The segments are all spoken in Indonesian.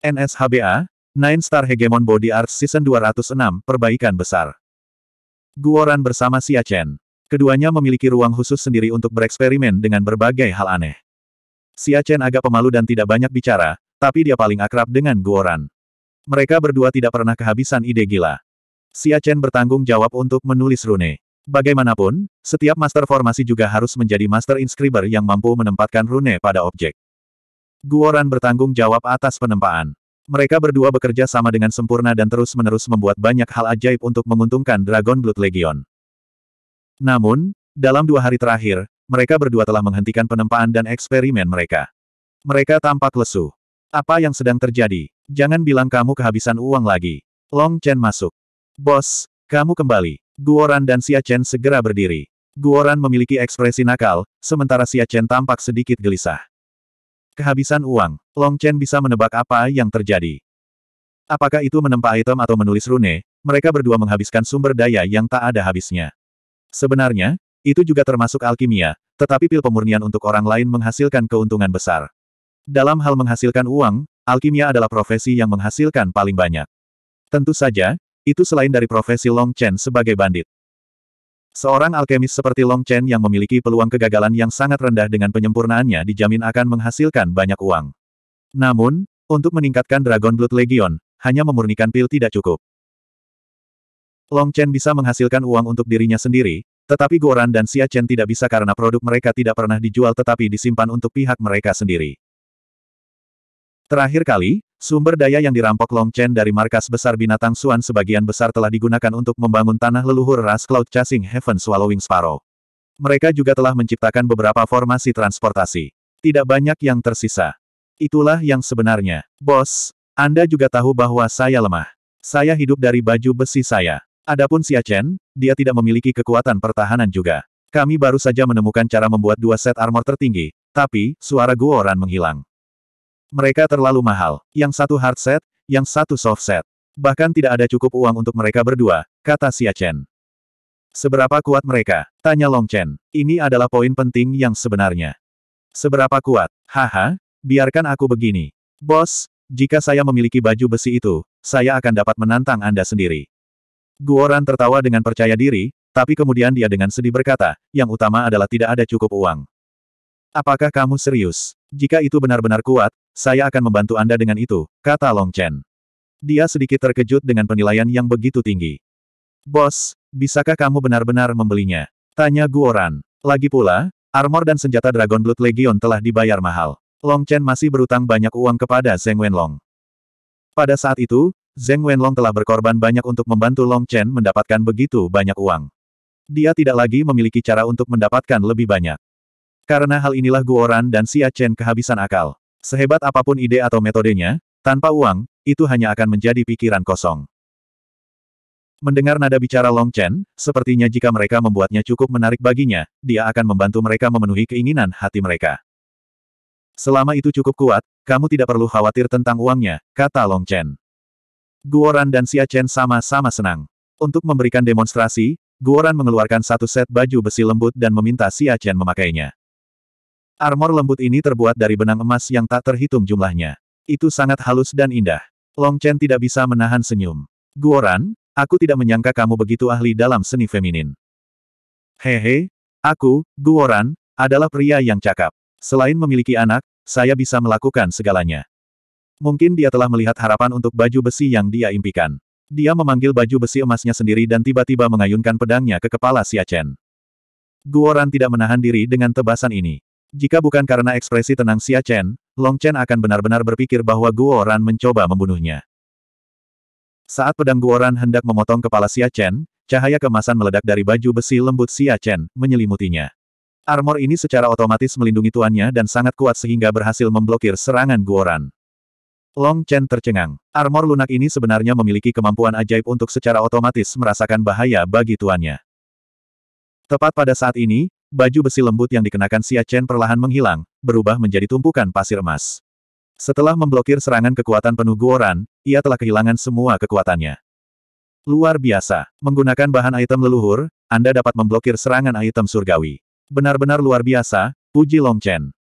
NSHBA, Nine Star Hegemon Body Arts Season 206, Perbaikan Besar. Guoran bersama Xia Chen. Keduanya memiliki ruang khusus sendiri untuk bereksperimen dengan berbagai hal aneh. Xia Chen agak pemalu dan tidak banyak bicara, tapi dia paling akrab dengan Guoran. Mereka berdua tidak pernah kehabisan ide gila. Xia Chen bertanggung jawab untuk menulis rune. Bagaimanapun, setiap master formasi juga harus menjadi master inscriber yang mampu menempatkan rune pada objek. Guoran bertanggung jawab atas penempaan. Mereka berdua bekerja sama dengan sempurna dan terus-menerus membuat banyak hal ajaib untuk menguntungkan Dragon Blood Legion. Namun, dalam dua hari terakhir, mereka berdua telah menghentikan penempaan dan eksperimen mereka. Mereka tampak lesu. Apa yang sedang terjadi? Jangan bilang kamu kehabisan uang lagi. Long Chen masuk. Bos, kamu kembali. Guoran dan Xia Chen segera berdiri. Guoran memiliki ekspresi nakal, sementara Xia Chen tampak sedikit gelisah. Kehabisan uang, Long Chen bisa menebak apa yang terjadi. Apakah itu menempa item atau menulis rune, mereka berdua menghabiskan sumber daya yang tak ada habisnya. Sebenarnya, itu juga termasuk alkimia, tetapi pil pemurnian untuk orang lain menghasilkan keuntungan besar. Dalam hal menghasilkan uang, alkimia adalah profesi yang menghasilkan paling banyak. Tentu saja, itu selain dari profesi Long Chen sebagai bandit. Seorang alkemis seperti Long Chen yang memiliki peluang kegagalan yang sangat rendah dengan penyempurnaannya dijamin akan menghasilkan banyak uang. Namun, untuk meningkatkan Dragon Blood Legion, hanya memurnikan pil tidak cukup. Long Chen bisa menghasilkan uang untuk dirinya sendiri, tetapi Goran dan Xia Chen tidak bisa karena produk mereka tidak pernah dijual tetapi disimpan untuk pihak mereka sendiri. Terakhir kali, Sumber daya yang dirampok Long Chen dari markas besar binatang Suan sebagian besar telah digunakan untuk membangun tanah leluhur ras Cloud Chasing Heaven Swallowing Sparrow. Mereka juga telah menciptakan beberapa formasi transportasi. Tidak banyak yang tersisa. Itulah yang sebenarnya. Bos, Anda juga tahu bahwa saya lemah. Saya hidup dari baju besi saya. Adapun Xia Chen, dia tidak memiliki kekuatan pertahanan juga. Kami baru saja menemukan cara membuat dua set armor tertinggi, tapi suara Guoran menghilang. Mereka terlalu mahal. Yang satu hard set, yang satu soft set. Bahkan tidak ada cukup uang untuk mereka berdua, kata Xia Chen. Seberapa kuat mereka? Tanya Long Chen. Ini adalah poin penting yang sebenarnya. Seberapa kuat? Haha, biarkan aku begini. Bos, jika saya memiliki baju besi itu, saya akan dapat menantang Anda sendiri. Guoran tertawa dengan percaya diri, tapi kemudian dia dengan sedih berkata, yang utama adalah tidak ada cukup uang. Apakah kamu serius? Jika itu benar-benar kuat, saya akan membantu Anda dengan itu, kata Long Chen. Dia sedikit terkejut dengan penilaian yang begitu tinggi. Bos, bisakah kamu benar-benar membelinya? Tanya Guoran. Lagi pula, armor dan senjata Dragon Blood Legion telah dibayar mahal. Long Chen masih berutang banyak uang kepada Zeng Wenlong. Pada saat itu, Zeng Wenlong telah berkorban banyak untuk membantu Long Chen mendapatkan begitu banyak uang. Dia tidak lagi memiliki cara untuk mendapatkan lebih banyak. Karena hal inilah Guoran dan Xia Chen kehabisan akal. Sehebat apapun ide atau metodenya, tanpa uang, itu hanya akan menjadi pikiran kosong. Mendengar nada bicara Long Chen, sepertinya jika mereka membuatnya cukup menarik baginya, dia akan membantu mereka memenuhi keinginan hati mereka. Selama itu cukup kuat, kamu tidak perlu khawatir tentang uangnya, kata Long Chen. Guoran dan Xia Chen sama-sama senang. Untuk memberikan demonstrasi, Guoran mengeluarkan satu set baju besi lembut dan meminta Xia Chen memakainya. Armor lembut ini terbuat dari benang emas yang tak terhitung jumlahnya. Itu sangat halus dan indah. Long Chen tidak bisa menahan senyum. Guoran, aku tidak menyangka kamu begitu ahli dalam seni feminin. Hehe, aku, Guoran, adalah pria yang cakap. Selain memiliki anak, saya bisa melakukan segalanya. Mungkin dia telah melihat harapan untuk baju besi yang dia impikan. Dia memanggil baju besi emasnya sendiri dan tiba-tiba mengayunkan pedangnya ke kepala Xia Chen. Guoran tidak menahan diri dengan tebasan ini. Jika bukan karena ekspresi tenang Xia Chen, Long Chen akan benar-benar berpikir bahwa Guo Ran mencoba membunuhnya. Saat pedang Guo Ran hendak memotong kepala Xia Chen, cahaya kemasan meledak dari baju besi lembut Xia Chen, menyelimutinya. Armor ini secara otomatis melindungi tuannya dan sangat kuat sehingga berhasil memblokir serangan Guo Ran. Long Chen tercengang. Armor lunak ini sebenarnya memiliki kemampuan ajaib untuk secara otomatis merasakan bahaya bagi tuannya. Tepat pada saat ini, baju besi lembut yang dikenakan Xia Chen perlahan menghilang, berubah menjadi tumpukan pasir emas. Setelah memblokir serangan kekuatan penuh guoran, ia telah kehilangan semua kekuatannya. Luar biasa, menggunakan bahan item leluhur, Anda dapat memblokir serangan item surgawi. Benar-benar luar biasa, puji Long Chen.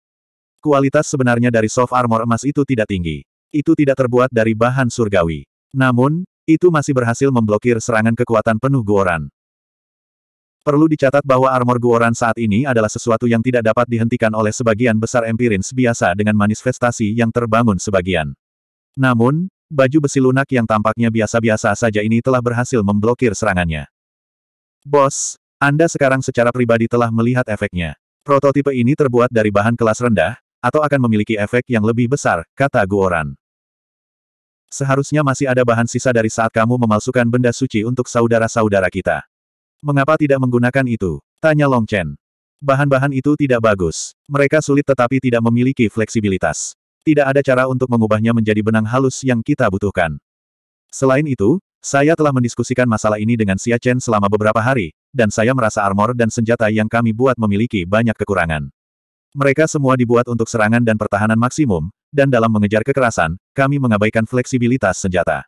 Kualitas sebenarnya dari soft armor emas itu tidak tinggi. Itu tidak terbuat dari bahan surgawi. Namun, itu masih berhasil memblokir serangan kekuatan penuh guoran. Perlu dicatat bahwa armor Guoran saat ini adalah sesuatu yang tidak dapat dihentikan oleh sebagian besar empirins biasa dengan manifestasi yang terbangun sebagian. Namun, baju besi lunak yang tampaknya biasa-biasa saja ini telah berhasil memblokir serangannya. Bos, Anda sekarang secara pribadi telah melihat efeknya. Prototipe ini terbuat dari bahan kelas rendah, atau akan memiliki efek yang lebih besar, kata Guoran. Seharusnya masih ada bahan sisa dari saat kamu memalsukan benda suci untuk saudara-saudara kita. Mengapa tidak menggunakan itu? Tanya Long Chen. Bahan-bahan itu tidak bagus. Mereka sulit tetapi tidak memiliki fleksibilitas. Tidak ada cara untuk mengubahnya menjadi benang halus yang kita butuhkan. Selain itu, saya telah mendiskusikan masalah ini dengan Xia Chen selama beberapa hari, dan saya merasa armor dan senjata yang kami buat memiliki banyak kekurangan. Mereka semua dibuat untuk serangan dan pertahanan maksimum, dan dalam mengejar kekerasan, kami mengabaikan fleksibilitas senjata.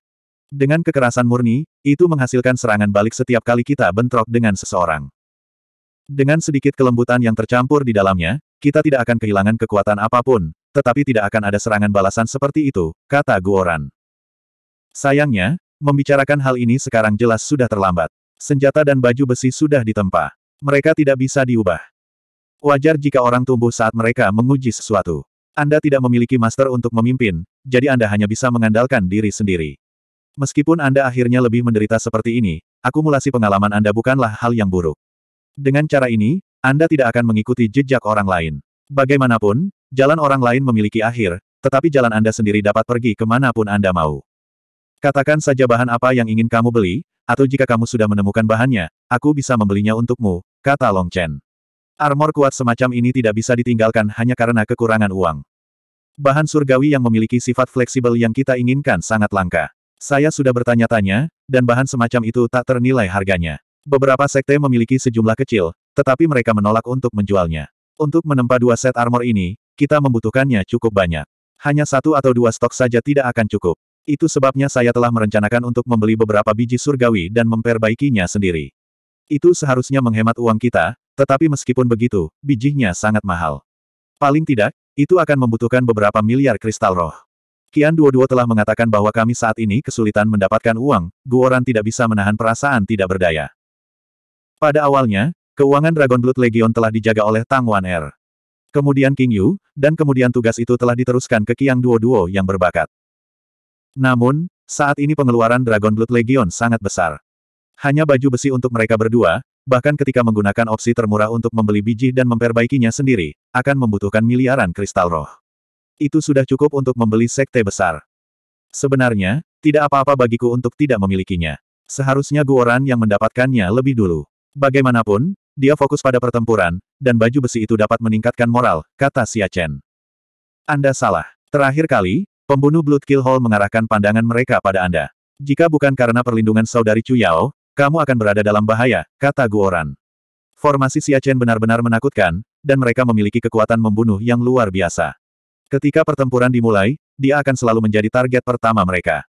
Dengan kekerasan murni, itu menghasilkan serangan balik setiap kali kita bentrok dengan seseorang. Dengan sedikit kelembutan yang tercampur di dalamnya, kita tidak akan kehilangan kekuatan apapun, tetapi tidak akan ada serangan balasan seperti itu, kata Guoran. Sayangnya, membicarakan hal ini sekarang jelas sudah terlambat. Senjata dan baju besi sudah ditempa. Mereka tidak bisa diubah. Wajar jika orang tumbuh saat mereka menguji sesuatu. Anda tidak memiliki master untuk memimpin, jadi Anda hanya bisa mengandalkan diri sendiri. Meskipun Anda akhirnya lebih menderita seperti ini, akumulasi pengalaman Anda bukanlah hal yang buruk. Dengan cara ini, Anda tidak akan mengikuti jejak orang lain. Bagaimanapun, jalan orang lain memiliki akhir, tetapi jalan Anda sendiri dapat pergi kemanapun Anda mau. Katakan saja bahan apa yang ingin kamu beli, atau jika kamu sudah menemukan bahannya, aku bisa membelinya untukmu, kata Long Chen. Armor kuat semacam ini tidak bisa ditinggalkan hanya karena kekurangan uang. Bahan surgawi yang memiliki sifat fleksibel yang kita inginkan sangat langka. Saya sudah bertanya-tanya, dan bahan semacam itu tak ternilai harganya. Beberapa sekte memiliki sejumlah kecil, tetapi mereka menolak untuk menjualnya. Untuk menempa dua set armor ini, kita membutuhkannya cukup banyak. Hanya satu atau dua stok saja tidak akan cukup. Itu sebabnya saya telah merencanakan untuk membeli beberapa biji surgawi dan memperbaikinya sendiri. Itu seharusnya menghemat uang kita, tetapi meskipun begitu, bijinya sangat mahal. Paling tidak, itu akan membutuhkan beberapa miliar kristal roh. Kian Duo-Duo telah mengatakan bahwa kami saat ini kesulitan mendapatkan uang, Guoran tidak bisa menahan perasaan tidak berdaya. Pada awalnya, keuangan Dragon Blood Legion telah dijaga oleh Tang Wan Er. Kemudian King Yu, dan kemudian tugas itu telah diteruskan ke Kiang Duo-Duo yang berbakat. Namun, saat ini pengeluaran Dragon Blood Legion sangat besar. Hanya baju besi untuk mereka berdua, bahkan ketika menggunakan opsi termurah untuk membeli biji dan memperbaikinya sendiri, akan membutuhkan miliaran kristal roh itu sudah cukup untuk membeli sekte besar. Sebenarnya, tidak apa-apa bagiku untuk tidak memilikinya. Seharusnya Guoran yang mendapatkannya lebih dulu. Bagaimanapun, dia fokus pada pertempuran, dan baju besi itu dapat meningkatkan moral, kata Xia Chen. Anda salah. Terakhir kali, pembunuh Blood Kill Hall mengarahkan pandangan mereka pada Anda. Jika bukan karena perlindungan saudari Chu Yao, kamu akan berada dalam bahaya, kata Guoran. Formasi Xia Chen benar-benar menakutkan, dan mereka memiliki kekuatan membunuh yang luar biasa. Ketika pertempuran dimulai, dia akan selalu menjadi target pertama mereka.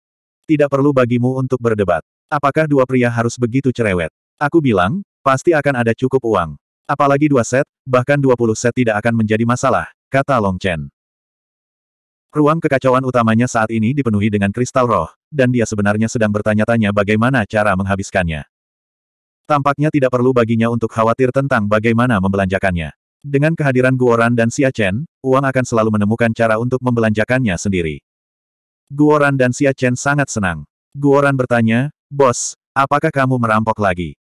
Tidak perlu bagimu untuk berdebat. Apakah dua pria harus begitu cerewet? Aku bilang, pasti akan ada cukup uang. Apalagi dua set, bahkan dua puluh set tidak akan menjadi masalah, kata Long Chen. Ruang kekacauan utamanya saat ini dipenuhi dengan kristal roh, dan dia sebenarnya sedang bertanya-tanya bagaimana cara menghabiskannya. Tampaknya tidak perlu baginya untuk khawatir tentang bagaimana membelanjakannya. Dengan kehadiran Guoran dan Xia Chen, Wang akan selalu menemukan cara untuk membelanjakannya sendiri. Guoran dan Xia Chen sangat senang. Guoran bertanya, Bos, apakah kamu merampok lagi?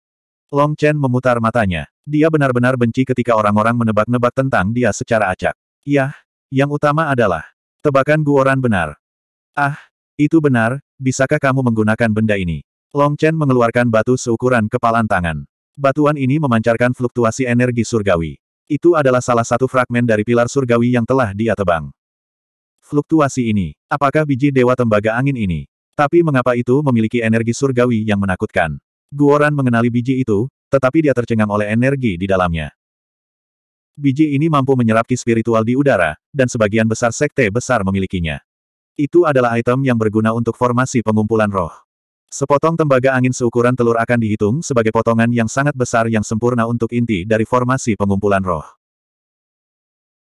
Long Chen memutar matanya. Dia benar-benar benci ketika orang-orang menebak-nebak tentang dia secara acak. Yah, yang utama adalah, tebakan Guoran benar. Ah, itu benar, bisakah kamu menggunakan benda ini? Long Chen mengeluarkan batu seukuran kepalan tangan. Batuan ini memancarkan fluktuasi energi surgawi. Itu adalah salah satu fragmen dari pilar surgawi yang telah dia tebang. Fluktuasi ini, apakah biji dewa tembaga angin ini? Tapi mengapa itu memiliki energi surgawi yang menakutkan? Guoran mengenali biji itu, tetapi dia tercengang oleh energi di dalamnya. Biji ini mampu menyerap ki spiritual di udara, dan sebagian besar sekte besar memilikinya. Itu adalah item yang berguna untuk formasi pengumpulan roh. Sepotong tembaga angin seukuran telur akan dihitung sebagai potongan yang sangat besar yang sempurna untuk inti dari formasi pengumpulan roh.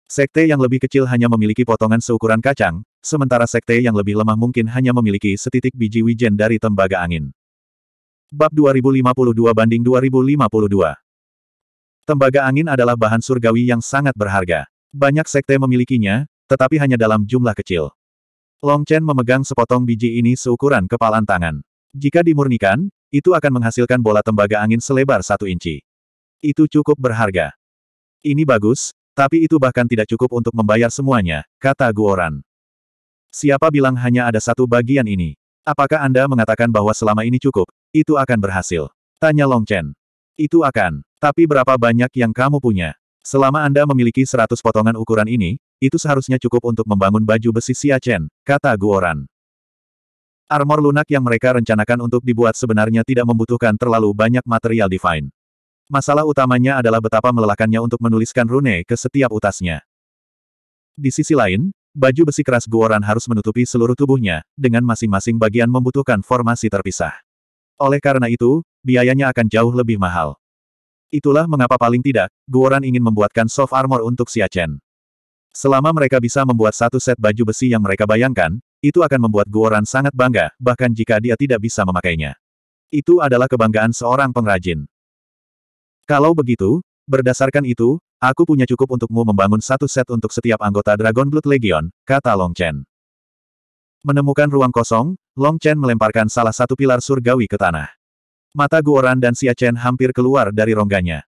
Sekte yang lebih kecil hanya memiliki potongan seukuran kacang, sementara sekte yang lebih lemah mungkin hanya memiliki setitik biji wijen dari tembaga angin. Bab 2052 banding 2052 Tembaga angin adalah bahan surgawi yang sangat berharga. Banyak sekte memilikinya, tetapi hanya dalam jumlah kecil. Long Chen memegang sepotong biji ini seukuran kepalan tangan. Jika dimurnikan, itu akan menghasilkan bola tembaga angin selebar satu inci. Itu cukup berharga. Ini bagus, tapi itu bahkan tidak cukup untuk membayar semuanya, kata Guoran. Siapa bilang hanya ada satu bagian ini? Apakah Anda mengatakan bahwa selama ini cukup, itu akan berhasil? Tanya Long Chen. Itu akan. Tapi berapa banyak yang kamu punya? Selama Anda memiliki seratus potongan ukuran ini, itu seharusnya cukup untuk membangun baju besi Sia Chen, kata Guoran. Armor lunak yang mereka rencanakan untuk dibuat sebenarnya tidak membutuhkan terlalu banyak material divine. Masalah utamanya adalah betapa melelahkannya untuk menuliskan rune ke setiap utasnya. Di sisi lain, baju besi keras Guoran harus menutupi seluruh tubuhnya, dengan masing-masing bagian membutuhkan formasi terpisah. Oleh karena itu, biayanya akan jauh lebih mahal. Itulah mengapa paling tidak, Guoran ingin membuatkan soft armor untuk Xiachen. Selama mereka bisa membuat satu set baju besi yang mereka bayangkan, itu akan membuat Guoran sangat bangga, bahkan jika dia tidak bisa memakainya. Itu adalah kebanggaan seorang pengrajin. Kalau begitu, berdasarkan itu, aku punya cukup untukmu membangun satu set untuk setiap anggota Dragon Blood Legion, kata Long Chen. Menemukan ruang kosong, Long Chen melemparkan salah satu pilar surgawi ke tanah. Mata Guoran dan Xia Chen hampir keluar dari rongganya.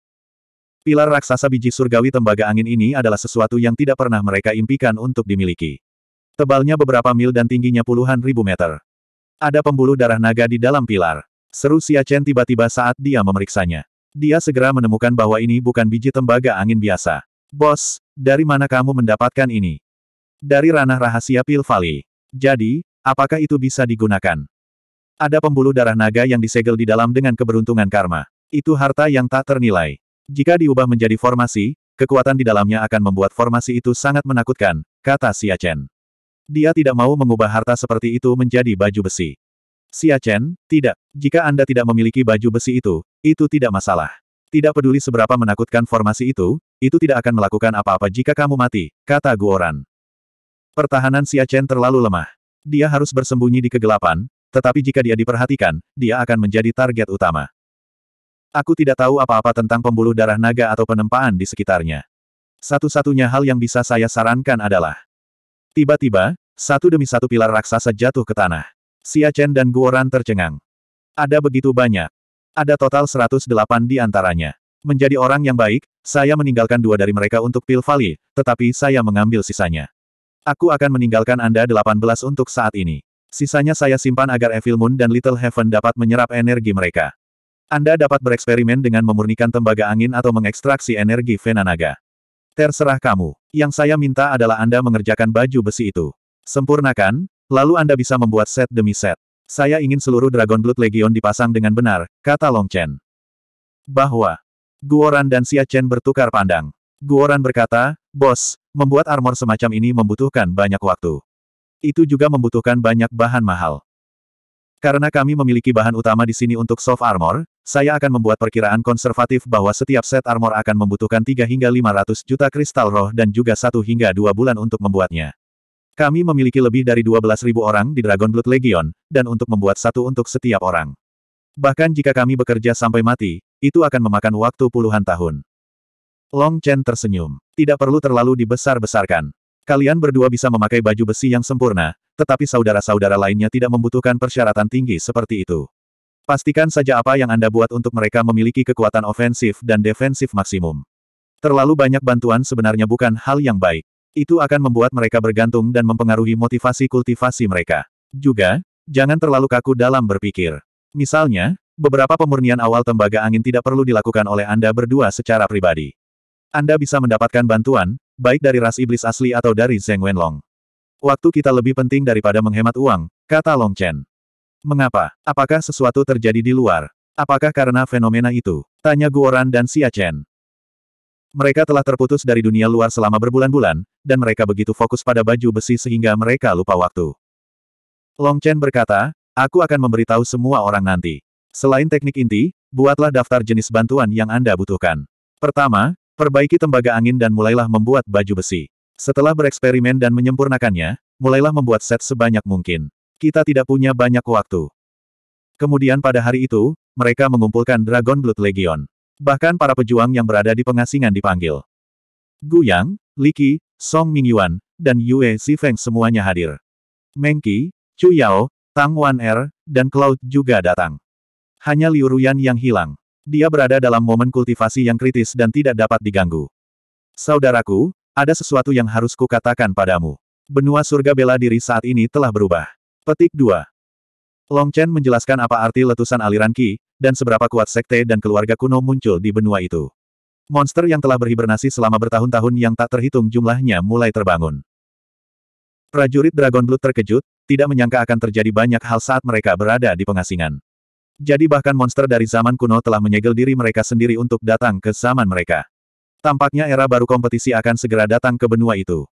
Pilar raksasa biji surgawi tembaga angin ini adalah sesuatu yang tidak pernah mereka impikan untuk dimiliki. Tebalnya beberapa mil dan tingginya puluhan ribu meter. Ada pembuluh darah naga di dalam pilar. Seru Xia Chen tiba-tiba saat dia memeriksanya. Dia segera menemukan bahwa ini bukan biji tembaga angin biasa. Bos, dari mana kamu mendapatkan ini? Dari ranah rahasia Pil Valley. Jadi, apakah itu bisa digunakan? Ada pembuluh darah naga yang disegel di dalam dengan keberuntungan karma. Itu harta yang tak ternilai. Jika diubah menjadi formasi, kekuatan di dalamnya akan membuat formasi itu sangat menakutkan, kata Xia Chen. Dia tidak mau mengubah harta seperti itu menjadi baju besi. Xia Chen, tidak. Jika Anda tidak memiliki baju besi itu, itu tidak masalah. Tidak peduli seberapa menakutkan formasi itu, itu tidak akan melakukan apa-apa jika kamu mati, kata Guoran. Pertahanan Xia Chen terlalu lemah. Dia harus bersembunyi di kegelapan, tetapi jika dia diperhatikan, dia akan menjadi target utama. Aku tidak tahu apa-apa tentang pembuluh darah naga atau penempaan di sekitarnya. Satu-satunya hal yang bisa saya sarankan adalah Tiba-tiba, satu demi satu pilar raksasa jatuh ke tanah. Xia Chen dan Guoran tercengang. Ada begitu banyak. Ada total 108 di antaranya. Menjadi orang yang baik, saya meninggalkan dua dari mereka untuk Pil Valley, tetapi saya mengambil sisanya. Aku akan meninggalkan Anda 18 untuk saat ini. Sisanya saya simpan agar Evil Moon dan Little Heaven dapat menyerap energi mereka. Anda dapat bereksperimen dengan memurnikan tembaga angin atau mengekstraksi energi Venanaga. Terserah kamu. Yang saya minta adalah Anda mengerjakan baju besi itu. Sempurnakan, lalu Anda bisa membuat set demi set. Saya ingin seluruh Dragon Blood Legion dipasang dengan benar, kata Long Chen. Bahwa Guoran dan Xia Chen bertukar pandang. Guoran berkata, Bos, membuat armor semacam ini membutuhkan banyak waktu. Itu juga membutuhkan banyak bahan mahal. Karena kami memiliki bahan utama di sini untuk soft armor, saya akan membuat perkiraan konservatif bahwa setiap set armor akan membutuhkan 3 hingga 500 juta kristal roh dan juga 1 hingga 2 bulan untuk membuatnya. Kami memiliki lebih dari 12.000 orang di Dragon Blood Legion, dan untuk membuat satu untuk setiap orang. Bahkan jika kami bekerja sampai mati, itu akan memakan waktu puluhan tahun. Long Chen tersenyum. Tidak perlu terlalu dibesar-besarkan. Kalian berdua bisa memakai baju besi yang sempurna, tetapi saudara-saudara lainnya tidak membutuhkan persyaratan tinggi seperti itu. Pastikan saja apa yang Anda buat untuk mereka memiliki kekuatan ofensif dan defensif maksimum. Terlalu banyak bantuan sebenarnya bukan hal yang baik. Itu akan membuat mereka bergantung dan mempengaruhi motivasi kultivasi mereka. Juga, jangan terlalu kaku dalam berpikir. Misalnya, beberapa pemurnian awal tembaga angin tidak perlu dilakukan oleh Anda berdua secara pribadi. Anda bisa mendapatkan bantuan, baik dari ras iblis asli atau dari Zeng Wenlong. Waktu kita lebih penting daripada menghemat uang, kata Long Chen. Mengapa? Apakah sesuatu terjadi di luar? Apakah karena fenomena itu? Tanya Guoran dan Xia Chen. Mereka telah terputus dari dunia luar selama berbulan-bulan, dan mereka begitu fokus pada baju besi sehingga mereka lupa waktu. Long Chen berkata, aku akan memberitahu semua orang nanti. Selain teknik inti, buatlah daftar jenis bantuan yang Anda butuhkan. Pertama, perbaiki tembaga angin dan mulailah membuat baju besi. Setelah bereksperimen dan menyempurnakannya, mulailah membuat set sebanyak mungkin. Kita tidak punya banyak waktu. Kemudian pada hari itu, mereka mengumpulkan Dragon Blood Legion. Bahkan para pejuang yang berada di pengasingan dipanggil. Gu Yang, Li Qi, Song Mingyuan, dan Yue Zifeng semuanya hadir. Meng Qi, Chu Yao, Tang Wan Er, dan Cloud juga datang. Hanya Liu Ruyan yang hilang. Dia berada dalam momen kultivasi yang kritis dan tidak dapat diganggu. Saudaraku, ada sesuatu yang harus kukatakan padamu. Benua surga bela diri saat ini telah berubah. Petik 2. Long Chen menjelaskan apa arti letusan aliran Qi, dan seberapa kuat sekte dan keluarga kuno muncul di benua itu. Monster yang telah berhibernasi selama bertahun-tahun yang tak terhitung jumlahnya mulai terbangun. Prajurit Dragon Blood terkejut, tidak menyangka akan terjadi banyak hal saat mereka berada di pengasingan. Jadi bahkan monster dari zaman kuno telah menyegel diri mereka sendiri untuk datang ke zaman mereka. Tampaknya era baru kompetisi akan segera datang ke benua itu.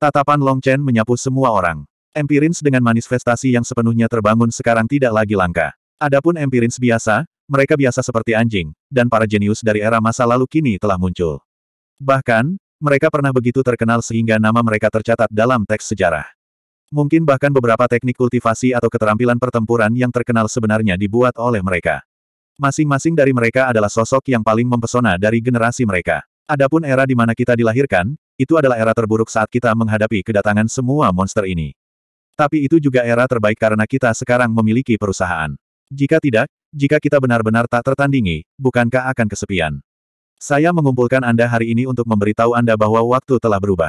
Tatapan Long Chen menyapu semua orang. Empirins dengan manifestasi yang sepenuhnya terbangun sekarang tidak lagi langka. Adapun empirins biasa, mereka biasa seperti anjing, dan para jenius dari era masa lalu kini telah muncul. Bahkan, mereka pernah begitu terkenal sehingga nama mereka tercatat dalam teks sejarah. Mungkin bahkan beberapa teknik kultivasi atau keterampilan pertempuran yang terkenal sebenarnya dibuat oleh mereka. Masing-masing dari mereka adalah sosok yang paling mempesona dari generasi mereka. Adapun era di mana kita dilahirkan, itu adalah era terburuk saat kita menghadapi kedatangan semua monster ini. Tapi itu juga era terbaik karena kita sekarang memiliki perusahaan. Jika tidak, jika kita benar-benar tak tertandingi, bukankah akan kesepian? Saya mengumpulkan Anda hari ini untuk memberitahu Anda bahwa waktu telah berubah.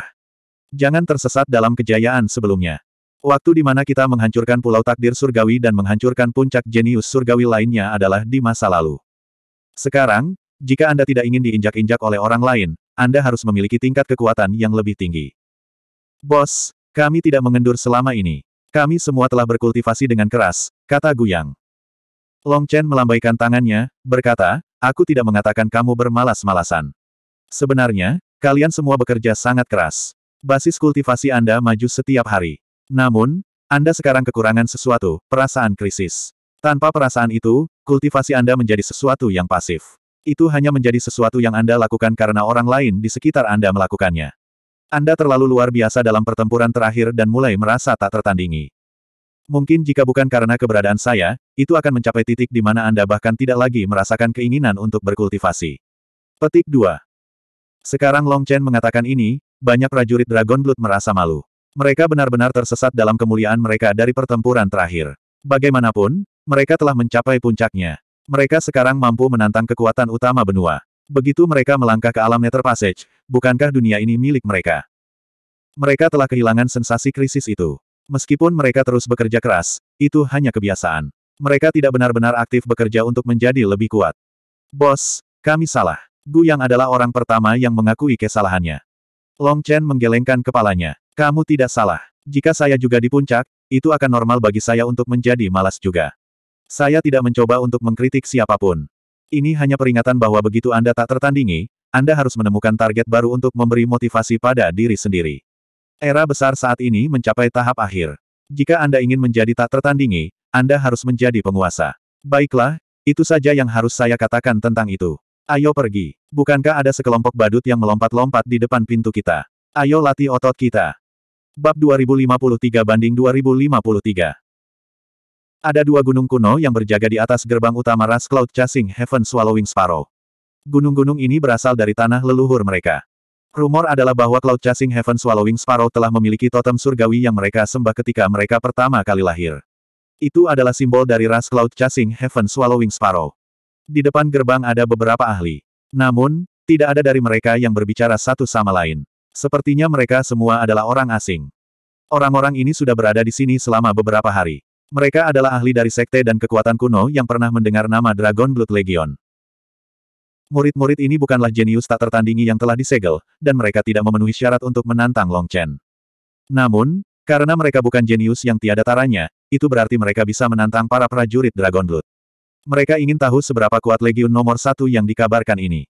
Jangan tersesat dalam kejayaan sebelumnya. Waktu di mana kita menghancurkan pulau takdir surgawi dan menghancurkan puncak jenius surgawi lainnya adalah di masa lalu. Sekarang, jika Anda tidak ingin diinjak-injak oleh orang lain, Anda harus memiliki tingkat kekuatan yang lebih tinggi. Bos, kami tidak mengendur selama ini. Kami semua telah berkultivasi dengan keras, kata Guyang. Long Chen melambaikan tangannya, berkata, aku tidak mengatakan kamu bermalas-malasan. Sebenarnya, kalian semua bekerja sangat keras. Basis kultivasi Anda maju setiap hari. Namun, Anda sekarang kekurangan sesuatu, perasaan krisis. Tanpa perasaan itu, kultivasi Anda menjadi sesuatu yang pasif. Itu hanya menjadi sesuatu yang Anda lakukan karena orang lain di sekitar Anda melakukannya. Anda terlalu luar biasa dalam pertempuran terakhir dan mulai merasa tak tertandingi. Mungkin jika bukan karena keberadaan saya, itu akan mencapai titik di mana Anda bahkan tidak lagi merasakan keinginan untuk berkultivasi. Petik 2. Sekarang Long Chen mengatakan ini, banyak prajurit Dragon Blood merasa malu. Mereka benar-benar tersesat dalam kemuliaan mereka dari pertempuran terakhir. Bagaimanapun, mereka telah mencapai puncaknya. Mereka sekarang mampu menantang kekuatan utama benua. Begitu mereka melangkah ke alam Nether Passage, bukankah dunia ini milik mereka? Mereka telah kehilangan sensasi krisis itu. Meskipun mereka terus bekerja keras, itu hanya kebiasaan. Mereka tidak benar-benar aktif bekerja untuk menjadi lebih kuat. Bos, kami salah. Gu Yang adalah orang pertama yang mengakui kesalahannya. Long Chen menggelengkan kepalanya. Kamu tidak salah. Jika saya juga di puncak, itu akan normal bagi saya untuk menjadi malas juga. Saya tidak mencoba untuk mengkritik siapapun. Ini hanya peringatan bahwa begitu Anda tak tertandingi, Anda harus menemukan target baru untuk memberi motivasi pada diri sendiri. Era besar saat ini mencapai tahap akhir. Jika Anda ingin menjadi tak tertandingi, Anda harus menjadi penguasa. Baiklah, itu saja yang harus saya katakan tentang itu. Ayo pergi. Bukankah ada sekelompok badut yang melompat-lompat di depan pintu kita? Ayo latih otot kita. Bab 2053 banding 2053 ada dua gunung kuno yang berjaga di atas gerbang utama Ras Cloud Chasing Heaven Swallowing Sparrow. Gunung-gunung ini berasal dari tanah leluhur mereka. Rumor adalah bahwa Cloud Chasing Heaven Swallowing Sparrow telah memiliki totem surgawi yang mereka sembah ketika mereka pertama kali lahir. Itu adalah simbol dari ras Cloud Chasing Heaven Swallowing Sparrow. Di depan gerbang ada beberapa ahli. Namun, tidak ada dari mereka yang berbicara satu sama lain. Sepertinya mereka semua adalah orang asing. Orang-orang ini sudah berada di sini selama beberapa hari. Mereka adalah ahli dari sekte dan kekuatan kuno yang pernah mendengar nama Dragon Blood Legion. Murid-murid ini bukanlah jenius tak tertandingi yang telah disegel, dan mereka tidak memenuhi syarat untuk menantang Long Chen. Namun, karena mereka bukan jenius yang tiada taranya, itu berarti mereka bisa menantang para prajurit Dragon Blood. Mereka ingin tahu seberapa kuat Legion nomor satu yang dikabarkan ini.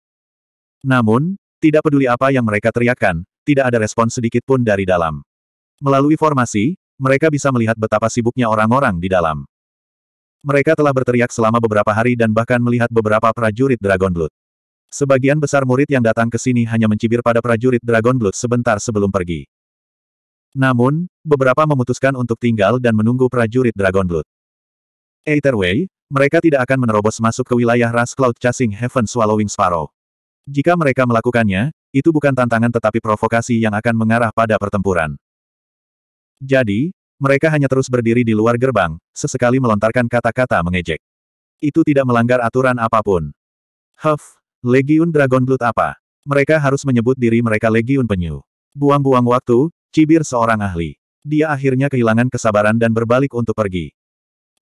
Namun, tidak peduli apa yang mereka teriakkan, tidak ada respon sedikit pun dari dalam. Melalui formasi, mereka bisa melihat betapa sibuknya orang-orang di dalam. Mereka telah berteriak selama beberapa hari dan bahkan melihat beberapa prajurit Dragon Blood. Sebagian besar murid yang datang ke sini hanya mencibir pada prajurit Dragon Blood sebentar sebelum pergi. Namun, beberapa memutuskan untuk tinggal dan menunggu prajurit Dragon Blood. Either way, mereka tidak akan menerobos masuk ke wilayah ras Cloud Chasing Heaven Swallowing Sparrow. Jika mereka melakukannya, itu bukan tantangan tetapi provokasi yang akan mengarah pada pertempuran. Jadi, mereka hanya terus berdiri di luar gerbang, sesekali melontarkan kata-kata mengejek. Itu tidak melanggar aturan apapun. Huff, Legiun Dragon Blood apa? Mereka harus menyebut diri mereka Legiun Penyu. Buang-buang waktu, cibir seorang ahli. Dia akhirnya kehilangan kesabaran dan berbalik untuk pergi.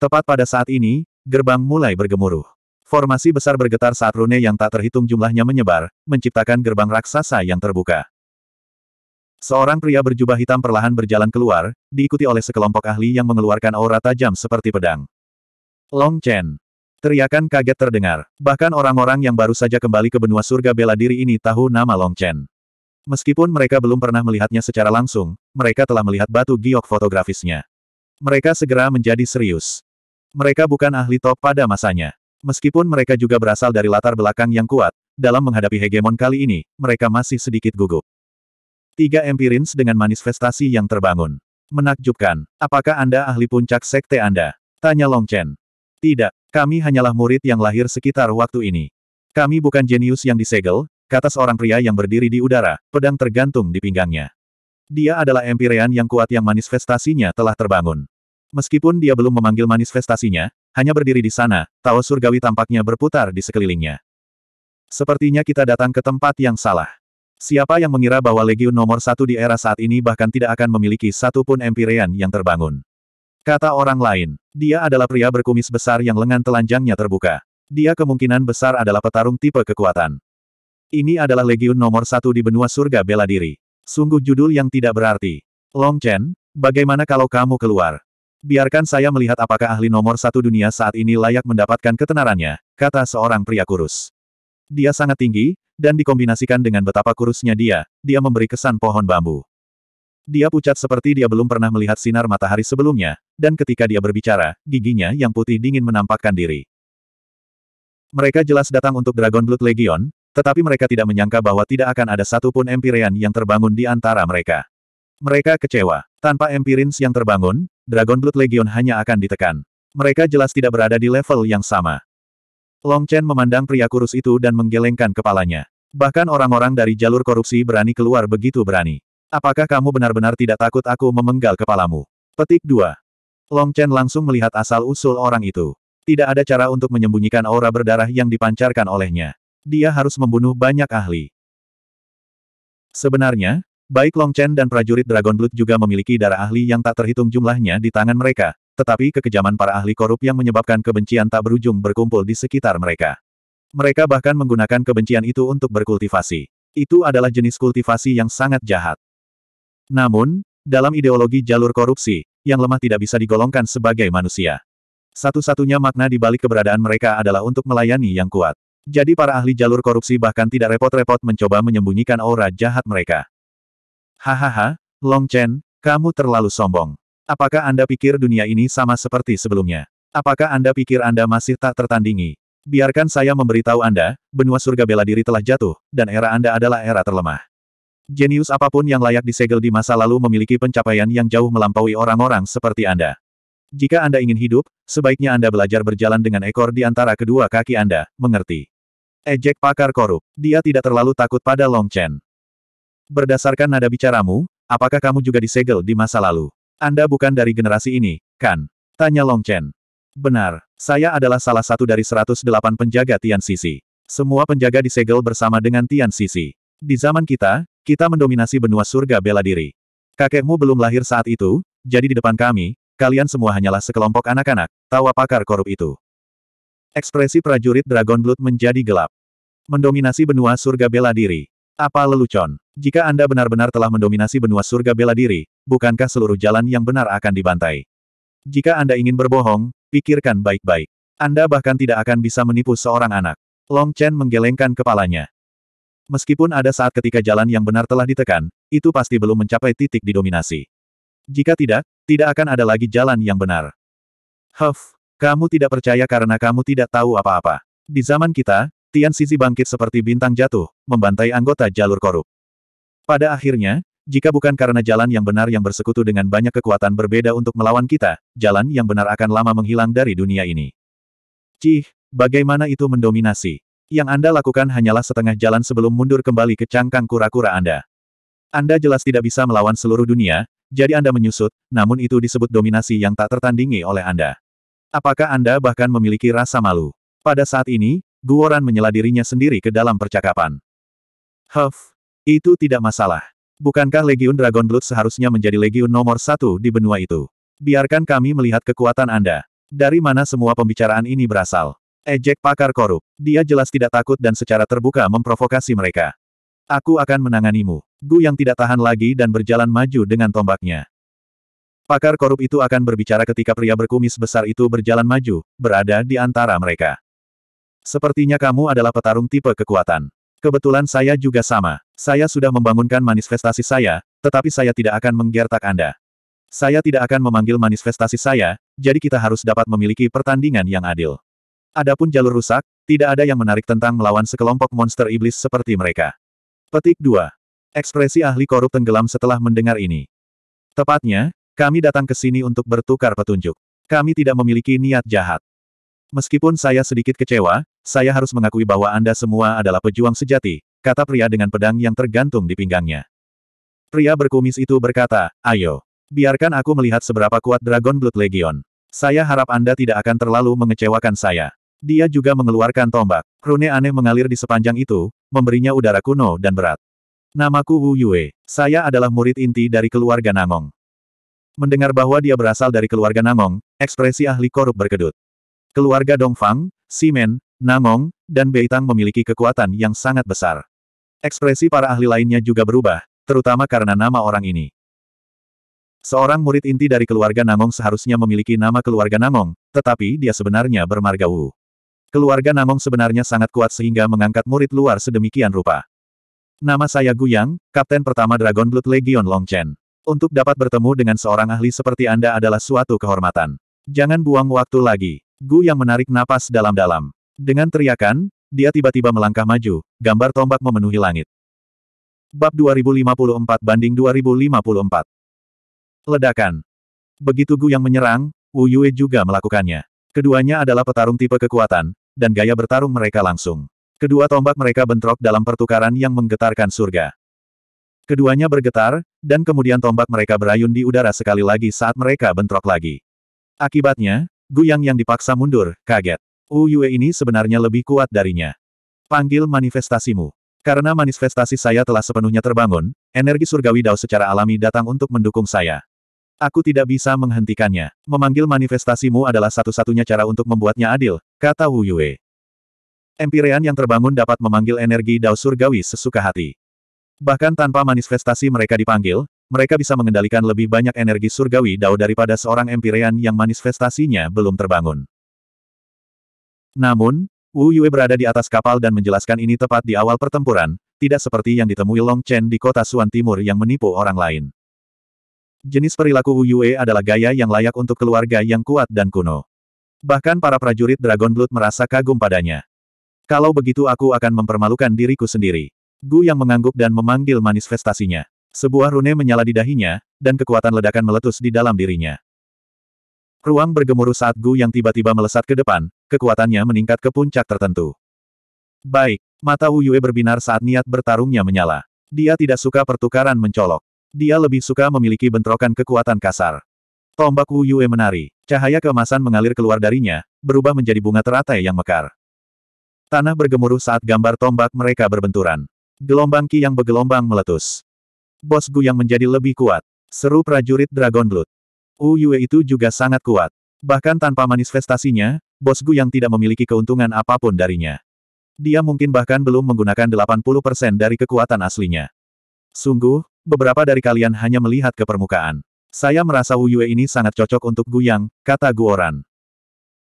Tepat pada saat ini, gerbang mulai bergemuruh. Formasi besar bergetar saat rune yang tak terhitung jumlahnya menyebar, menciptakan gerbang raksasa yang terbuka. Seorang pria berjubah hitam perlahan berjalan keluar, diikuti oleh sekelompok ahli yang mengeluarkan aura tajam seperti pedang. Long Chen. Teriakan kaget terdengar. Bahkan orang-orang yang baru saja kembali ke benua surga bela diri ini tahu nama Long Chen. Meskipun mereka belum pernah melihatnya secara langsung, mereka telah melihat batu giok fotografisnya. Mereka segera menjadi serius. Mereka bukan ahli top pada masanya. Meskipun mereka juga berasal dari latar belakang yang kuat, dalam menghadapi hegemon kali ini, mereka masih sedikit gugup. Tiga empirins dengan manifestasi yang terbangun. Menakjubkan. Apakah Anda ahli puncak sekte Anda? Tanya Long Chen. Tidak, kami hanyalah murid yang lahir sekitar waktu ini. Kami bukan jenius yang disegel, kata seorang pria yang berdiri di udara, pedang tergantung di pinggangnya. Dia adalah empirean yang kuat yang manifestasinya telah terbangun. Meskipun dia belum memanggil manifestasinya, hanya berdiri di sana, tawa surgawi tampaknya berputar di sekelilingnya. Sepertinya kita datang ke tempat yang salah. Siapa yang mengira bahwa legiun nomor satu di era saat ini bahkan tidak akan memiliki satu pun empirean yang terbangun? Kata orang lain, dia adalah pria berkumis besar yang lengan telanjangnya terbuka. Dia kemungkinan besar adalah petarung tipe kekuatan. Ini adalah legiun nomor satu di benua surga bela diri. Sungguh judul yang tidak berarti. Long Chen, bagaimana kalau kamu keluar? Biarkan saya melihat apakah ahli nomor satu dunia saat ini layak mendapatkan ketenarannya, kata seorang pria kurus. Dia sangat tinggi, dan dikombinasikan dengan betapa kurusnya dia, dia memberi kesan pohon bambu. Dia pucat seperti dia belum pernah melihat sinar matahari sebelumnya, dan ketika dia berbicara, giginya yang putih dingin menampakkan diri. Mereka jelas datang untuk Dragon Blood Legion, tetapi mereka tidak menyangka bahwa tidak akan ada satupun Empyrean yang terbangun di antara mereka. Mereka kecewa. Tanpa Empirins yang terbangun, Dragon Blood Legion hanya akan ditekan. Mereka jelas tidak berada di level yang sama. Long Chen memandang pria kurus itu dan menggelengkan kepalanya. Bahkan orang-orang dari jalur korupsi berani keluar begitu berani. Apakah kamu benar-benar tidak takut aku memenggal kepalamu? Petik 2. Long Chen langsung melihat asal-usul orang itu. Tidak ada cara untuk menyembunyikan aura berdarah yang dipancarkan olehnya. Dia harus membunuh banyak ahli. Sebenarnya, baik Long Chen dan prajurit Dragon Blood juga memiliki darah ahli yang tak terhitung jumlahnya di tangan mereka, tetapi kekejaman para ahli korup yang menyebabkan kebencian tak berujung berkumpul di sekitar mereka. Mereka bahkan menggunakan kebencian itu untuk berkultivasi. Itu adalah jenis kultivasi yang sangat jahat. Namun, dalam ideologi jalur korupsi, yang lemah tidak bisa digolongkan sebagai manusia. Satu-satunya makna di balik keberadaan mereka adalah untuk melayani yang kuat. Jadi para ahli jalur korupsi bahkan tidak repot-repot mencoba menyembunyikan aura jahat mereka. Hahaha, Long Chen, kamu terlalu sombong. Apakah Anda pikir dunia ini sama seperti sebelumnya? Apakah Anda pikir Anda masih tak tertandingi? Biarkan saya memberitahu Anda, benua surga bela diri telah jatuh, dan era Anda adalah era terlemah. Jenius apapun yang layak disegel di masa lalu memiliki pencapaian yang jauh melampaui orang-orang seperti Anda. Jika Anda ingin hidup, sebaiknya Anda belajar berjalan dengan ekor di antara kedua kaki Anda, mengerti. Ejek pakar korup, dia tidak terlalu takut pada Long Chen. Berdasarkan nada bicaramu, apakah kamu juga disegel di masa lalu? Anda bukan dari generasi ini, kan? Tanya Long Chen. Benar, saya adalah salah satu dari 108 penjaga Tian Sisi. Semua penjaga disegel bersama dengan Tian Sisi. Di zaman kita, kita mendominasi benua surga bela diri. Kakekmu belum lahir saat itu, jadi di depan kami, kalian semua hanyalah sekelompok anak-anak, tawa pakar korup itu. Ekspresi prajurit Dragon Blood menjadi gelap. Mendominasi benua surga bela diri. Apa lelucon? Jika Anda benar-benar telah mendominasi benua surga bela diri, bukankah seluruh jalan yang benar akan dibantai? Jika Anda ingin berbohong, pikirkan baik-baik. Anda bahkan tidak akan bisa menipu seorang anak. Long Chen menggelengkan kepalanya. Meskipun ada saat ketika jalan yang benar telah ditekan, itu pasti belum mencapai titik didominasi. Jika tidak, tidak akan ada lagi jalan yang benar. Huff, kamu tidak percaya karena kamu tidak tahu apa-apa. Di zaman kita, Tian Sisi bangkit seperti bintang jatuh, membantai anggota jalur korup. Pada akhirnya, jika bukan karena jalan yang benar yang bersekutu dengan banyak kekuatan berbeda untuk melawan kita, jalan yang benar akan lama menghilang dari dunia ini. Cih, bagaimana itu mendominasi? Yang Anda lakukan hanyalah setengah jalan sebelum mundur kembali ke cangkang kura-kura Anda. Anda jelas tidak bisa melawan seluruh dunia, jadi Anda menyusut, namun itu disebut dominasi yang tak tertandingi oleh Anda. Apakah Anda bahkan memiliki rasa malu? Pada saat ini, Guoran menyela dirinya sendiri ke dalam percakapan. Huff, itu tidak masalah. Bukankah Legiun Dragon Blood seharusnya menjadi Legiun nomor satu di benua itu? Biarkan kami melihat kekuatan Anda. Dari mana semua pembicaraan ini berasal? Ejek pakar korup. Dia jelas tidak takut dan secara terbuka memprovokasi mereka. Aku akan menanganimu. Gu yang tidak tahan lagi dan berjalan maju dengan tombaknya. Pakar korup itu akan berbicara ketika pria berkumis besar itu berjalan maju, berada di antara mereka. Sepertinya kamu adalah petarung tipe kekuatan. Kebetulan saya juga sama. Saya sudah membangunkan manifestasi saya, tetapi saya tidak akan menggertak Anda. Saya tidak akan memanggil manifestasi saya, jadi kita harus dapat memiliki pertandingan yang adil. Adapun jalur rusak, tidak ada yang menarik tentang melawan sekelompok monster iblis seperti mereka. Petik 2. Ekspresi ahli korup tenggelam setelah mendengar ini. Tepatnya, kami datang ke sini untuk bertukar petunjuk. Kami tidak memiliki niat jahat. Meskipun saya sedikit kecewa, saya harus mengakui bahwa Anda semua adalah pejuang sejati, kata pria dengan pedang yang tergantung di pinggangnya. Pria berkumis itu berkata, ayo, biarkan aku melihat seberapa kuat Dragon Blood Legion. Saya harap Anda tidak akan terlalu mengecewakan saya. Dia juga mengeluarkan tombak. Rune aneh mengalir di sepanjang itu, memberinya udara kuno dan berat. Namaku Wu Yue. Saya adalah murid inti dari keluarga Nangong. Mendengar bahwa dia berasal dari keluarga Nangong, ekspresi ahli korup berkedut. Keluarga Dongfang, Simen, Namong, dan Beitang memiliki kekuatan yang sangat besar. Ekspresi para ahli lainnya juga berubah, terutama karena nama orang ini. Seorang murid inti dari keluarga Namong seharusnya memiliki nama keluarga Namong, tetapi dia sebenarnya bermarga Wu. Keluarga Namong sebenarnya sangat kuat sehingga mengangkat murid luar sedemikian rupa. Nama saya Gu Yang, Kapten pertama Dragon Blood Legion Longchen. Untuk dapat bertemu dengan seorang ahli seperti Anda adalah suatu kehormatan. Jangan buang waktu lagi. Gu yang menarik napas dalam-dalam. Dengan teriakan, dia tiba-tiba melangkah maju, gambar tombak memenuhi langit. Bab 2054 banding 2054. Ledakan. Begitu Gu yang menyerang, Wu Yue juga melakukannya. Keduanya adalah petarung tipe kekuatan, dan gaya bertarung mereka langsung. Kedua tombak mereka bentrok dalam pertukaran yang menggetarkan surga. Keduanya bergetar, dan kemudian tombak mereka berayun di udara sekali lagi saat mereka bentrok lagi. Akibatnya, Gu yang yang dipaksa mundur, kaget. Yue ini sebenarnya lebih kuat darinya. Panggil manifestasimu. Karena manifestasi saya telah sepenuhnya terbangun, energi surgawi Dao secara alami datang untuk mendukung saya. Aku tidak bisa menghentikannya. Memanggil manifestasimu adalah satu-satunya cara untuk membuatnya adil, kata Wu Yue. Empirean yang terbangun dapat memanggil energi Dao surgawi sesuka hati. Bahkan tanpa manifestasi mereka dipanggil, mereka bisa mengendalikan lebih banyak energi surgawi Dao daripada seorang empirean yang manifestasinya belum terbangun. Namun, Wu Yue berada di atas kapal dan menjelaskan ini tepat di awal pertempuran, tidak seperti yang ditemui Long Chen di kota Suan Timur yang menipu orang lain. Jenis perilaku Wu Yue adalah gaya yang layak untuk keluarga yang kuat dan kuno. Bahkan para prajurit Dragon Blood merasa kagum padanya. Kalau begitu aku akan mempermalukan diriku sendiri. Gu yang mengangguk dan memanggil manifestasinya. Sebuah rune menyala di dahinya, dan kekuatan ledakan meletus di dalam dirinya. Ruang bergemuruh saat Gu yang tiba-tiba melesat ke depan, kekuatannya meningkat ke puncak tertentu. Baik, mata Wu Yue berbinar saat niat bertarungnya menyala. Dia tidak suka pertukaran mencolok. Dia lebih suka memiliki bentrokan kekuatan kasar. Tombak Wu Yue menari. Cahaya keemasan mengalir keluar darinya, berubah menjadi bunga teratai yang mekar. Tanah bergemuruh saat gambar tombak mereka berbenturan. Gelombang Ki yang bergelombang meletus. Bos Gu yang menjadi lebih kuat. Seru prajurit Dragon Blood. Yue itu juga sangat kuat. Bahkan tanpa manifestasinya, bos Gu yang tidak memiliki keuntungan apapun darinya. Dia mungkin bahkan belum menggunakan 80% dari kekuatan aslinya. Sungguh, beberapa dari kalian hanya melihat ke permukaan. Saya merasa Wu Yue ini sangat cocok untuk Gu Yang, kata Guoran.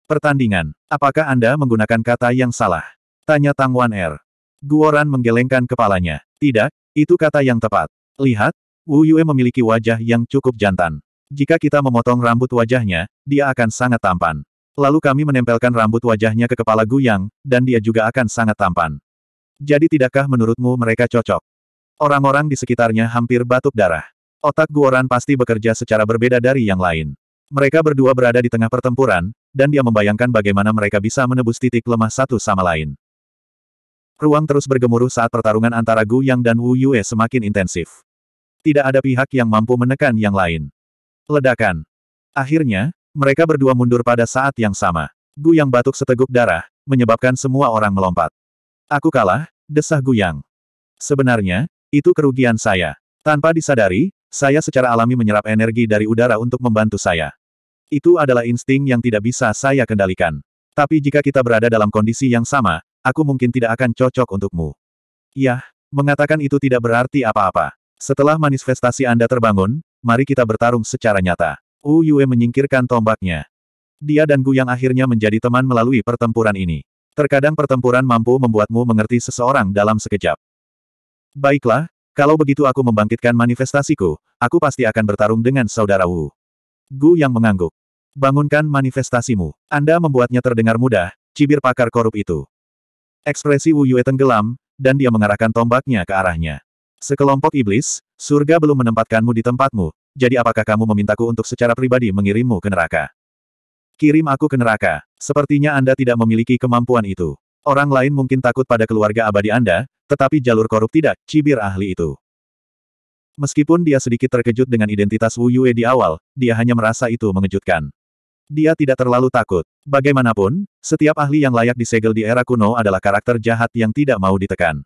Pertandingan, apakah Anda menggunakan kata yang salah? Tanya Tang Wan Er. Gu menggelengkan kepalanya. Tidak, itu kata yang tepat. Lihat, Wu Yue memiliki wajah yang cukup jantan. Jika kita memotong rambut wajahnya, dia akan sangat tampan. Lalu kami menempelkan rambut wajahnya ke kepala Guyang, dan dia juga akan sangat tampan. Jadi tidakkah menurutmu mereka cocok? Orang-orang di sekitarnya hampir batuk darah. Otak Guoran pasti bekerja secara berbeda dari yang lain. Mereka berdua berada di tengah pertempuran, dan dia membayangkan bagaimana mereka bisa menebus titik lemah satu sama lain. Ruang terus bergemuruh saat pertarungan antara Gu Yang dan Wu Yue semakin intensif. Tidak ada pihak yang mampu menekan yang lain. Ledakan. Akhirnya, mereka berdua mundur pada saat yang sama. Gu yang batuk seteguk darah, menyebabkan semua orang melompat. Aku kalah, desah Gu yang. Sebenarnya, itu kerugian saya. Tanpa disadari, saya secara alami menyerap energi dari udara untuk membantu saya. Itu adalah insting yang tidak bisa saya kendalikan. Tapi jika kita berada dalam kondisi yang sama, aku mungkin tidak akan cocok untukmu. Yah, mengatakan itu tidak berarti apa-apa. Setelah manifestasi Anda terbangun, mari kita bertarung secara nyata. Wu Yue menyingkirkan tombaknya. Dia dan Gu yang akhirnya menjadi teman melalui pertempuran ini. Terkadang pertempuran mampu membuatmu mengerti seseorang dalam sekejap. Baiklah, kalau begitu aku membangkitkan manifestasiku, aku pasti akan bertarung dengan saudara Wu. Gu yang mengangguk. Bangunkan manifestasimu. Anda membuatnya terdengar mudah, cibir pakar korup itu. Ekspresi Wu Yue tenggelam, dan dia mengarahkan tombaknya ke arahnya. Sekelompok iblis, Surga belum menempatkanmu di tempatmu, jadi apakah kamu memintaku untuk secara pribadi mengirimmu ke neraka? Kirim aku ke neraka. Sepertinya Anda tidak memiliki kemampuan itu. Orang lain mungkin takut pada keluarga abadi Anda, tetapi jalur korup tidak, cibir ahli itu. Meskipun dia sedikit terkejut dengan identitas Wu Yue di awal, dia hanya merasa itu mengejutkan. Dia tidak terlalu takut. Bagaimanapun, setiap ahli yang layak disegel di era kuno adalah karakter jahat yang tidak mau ditekan.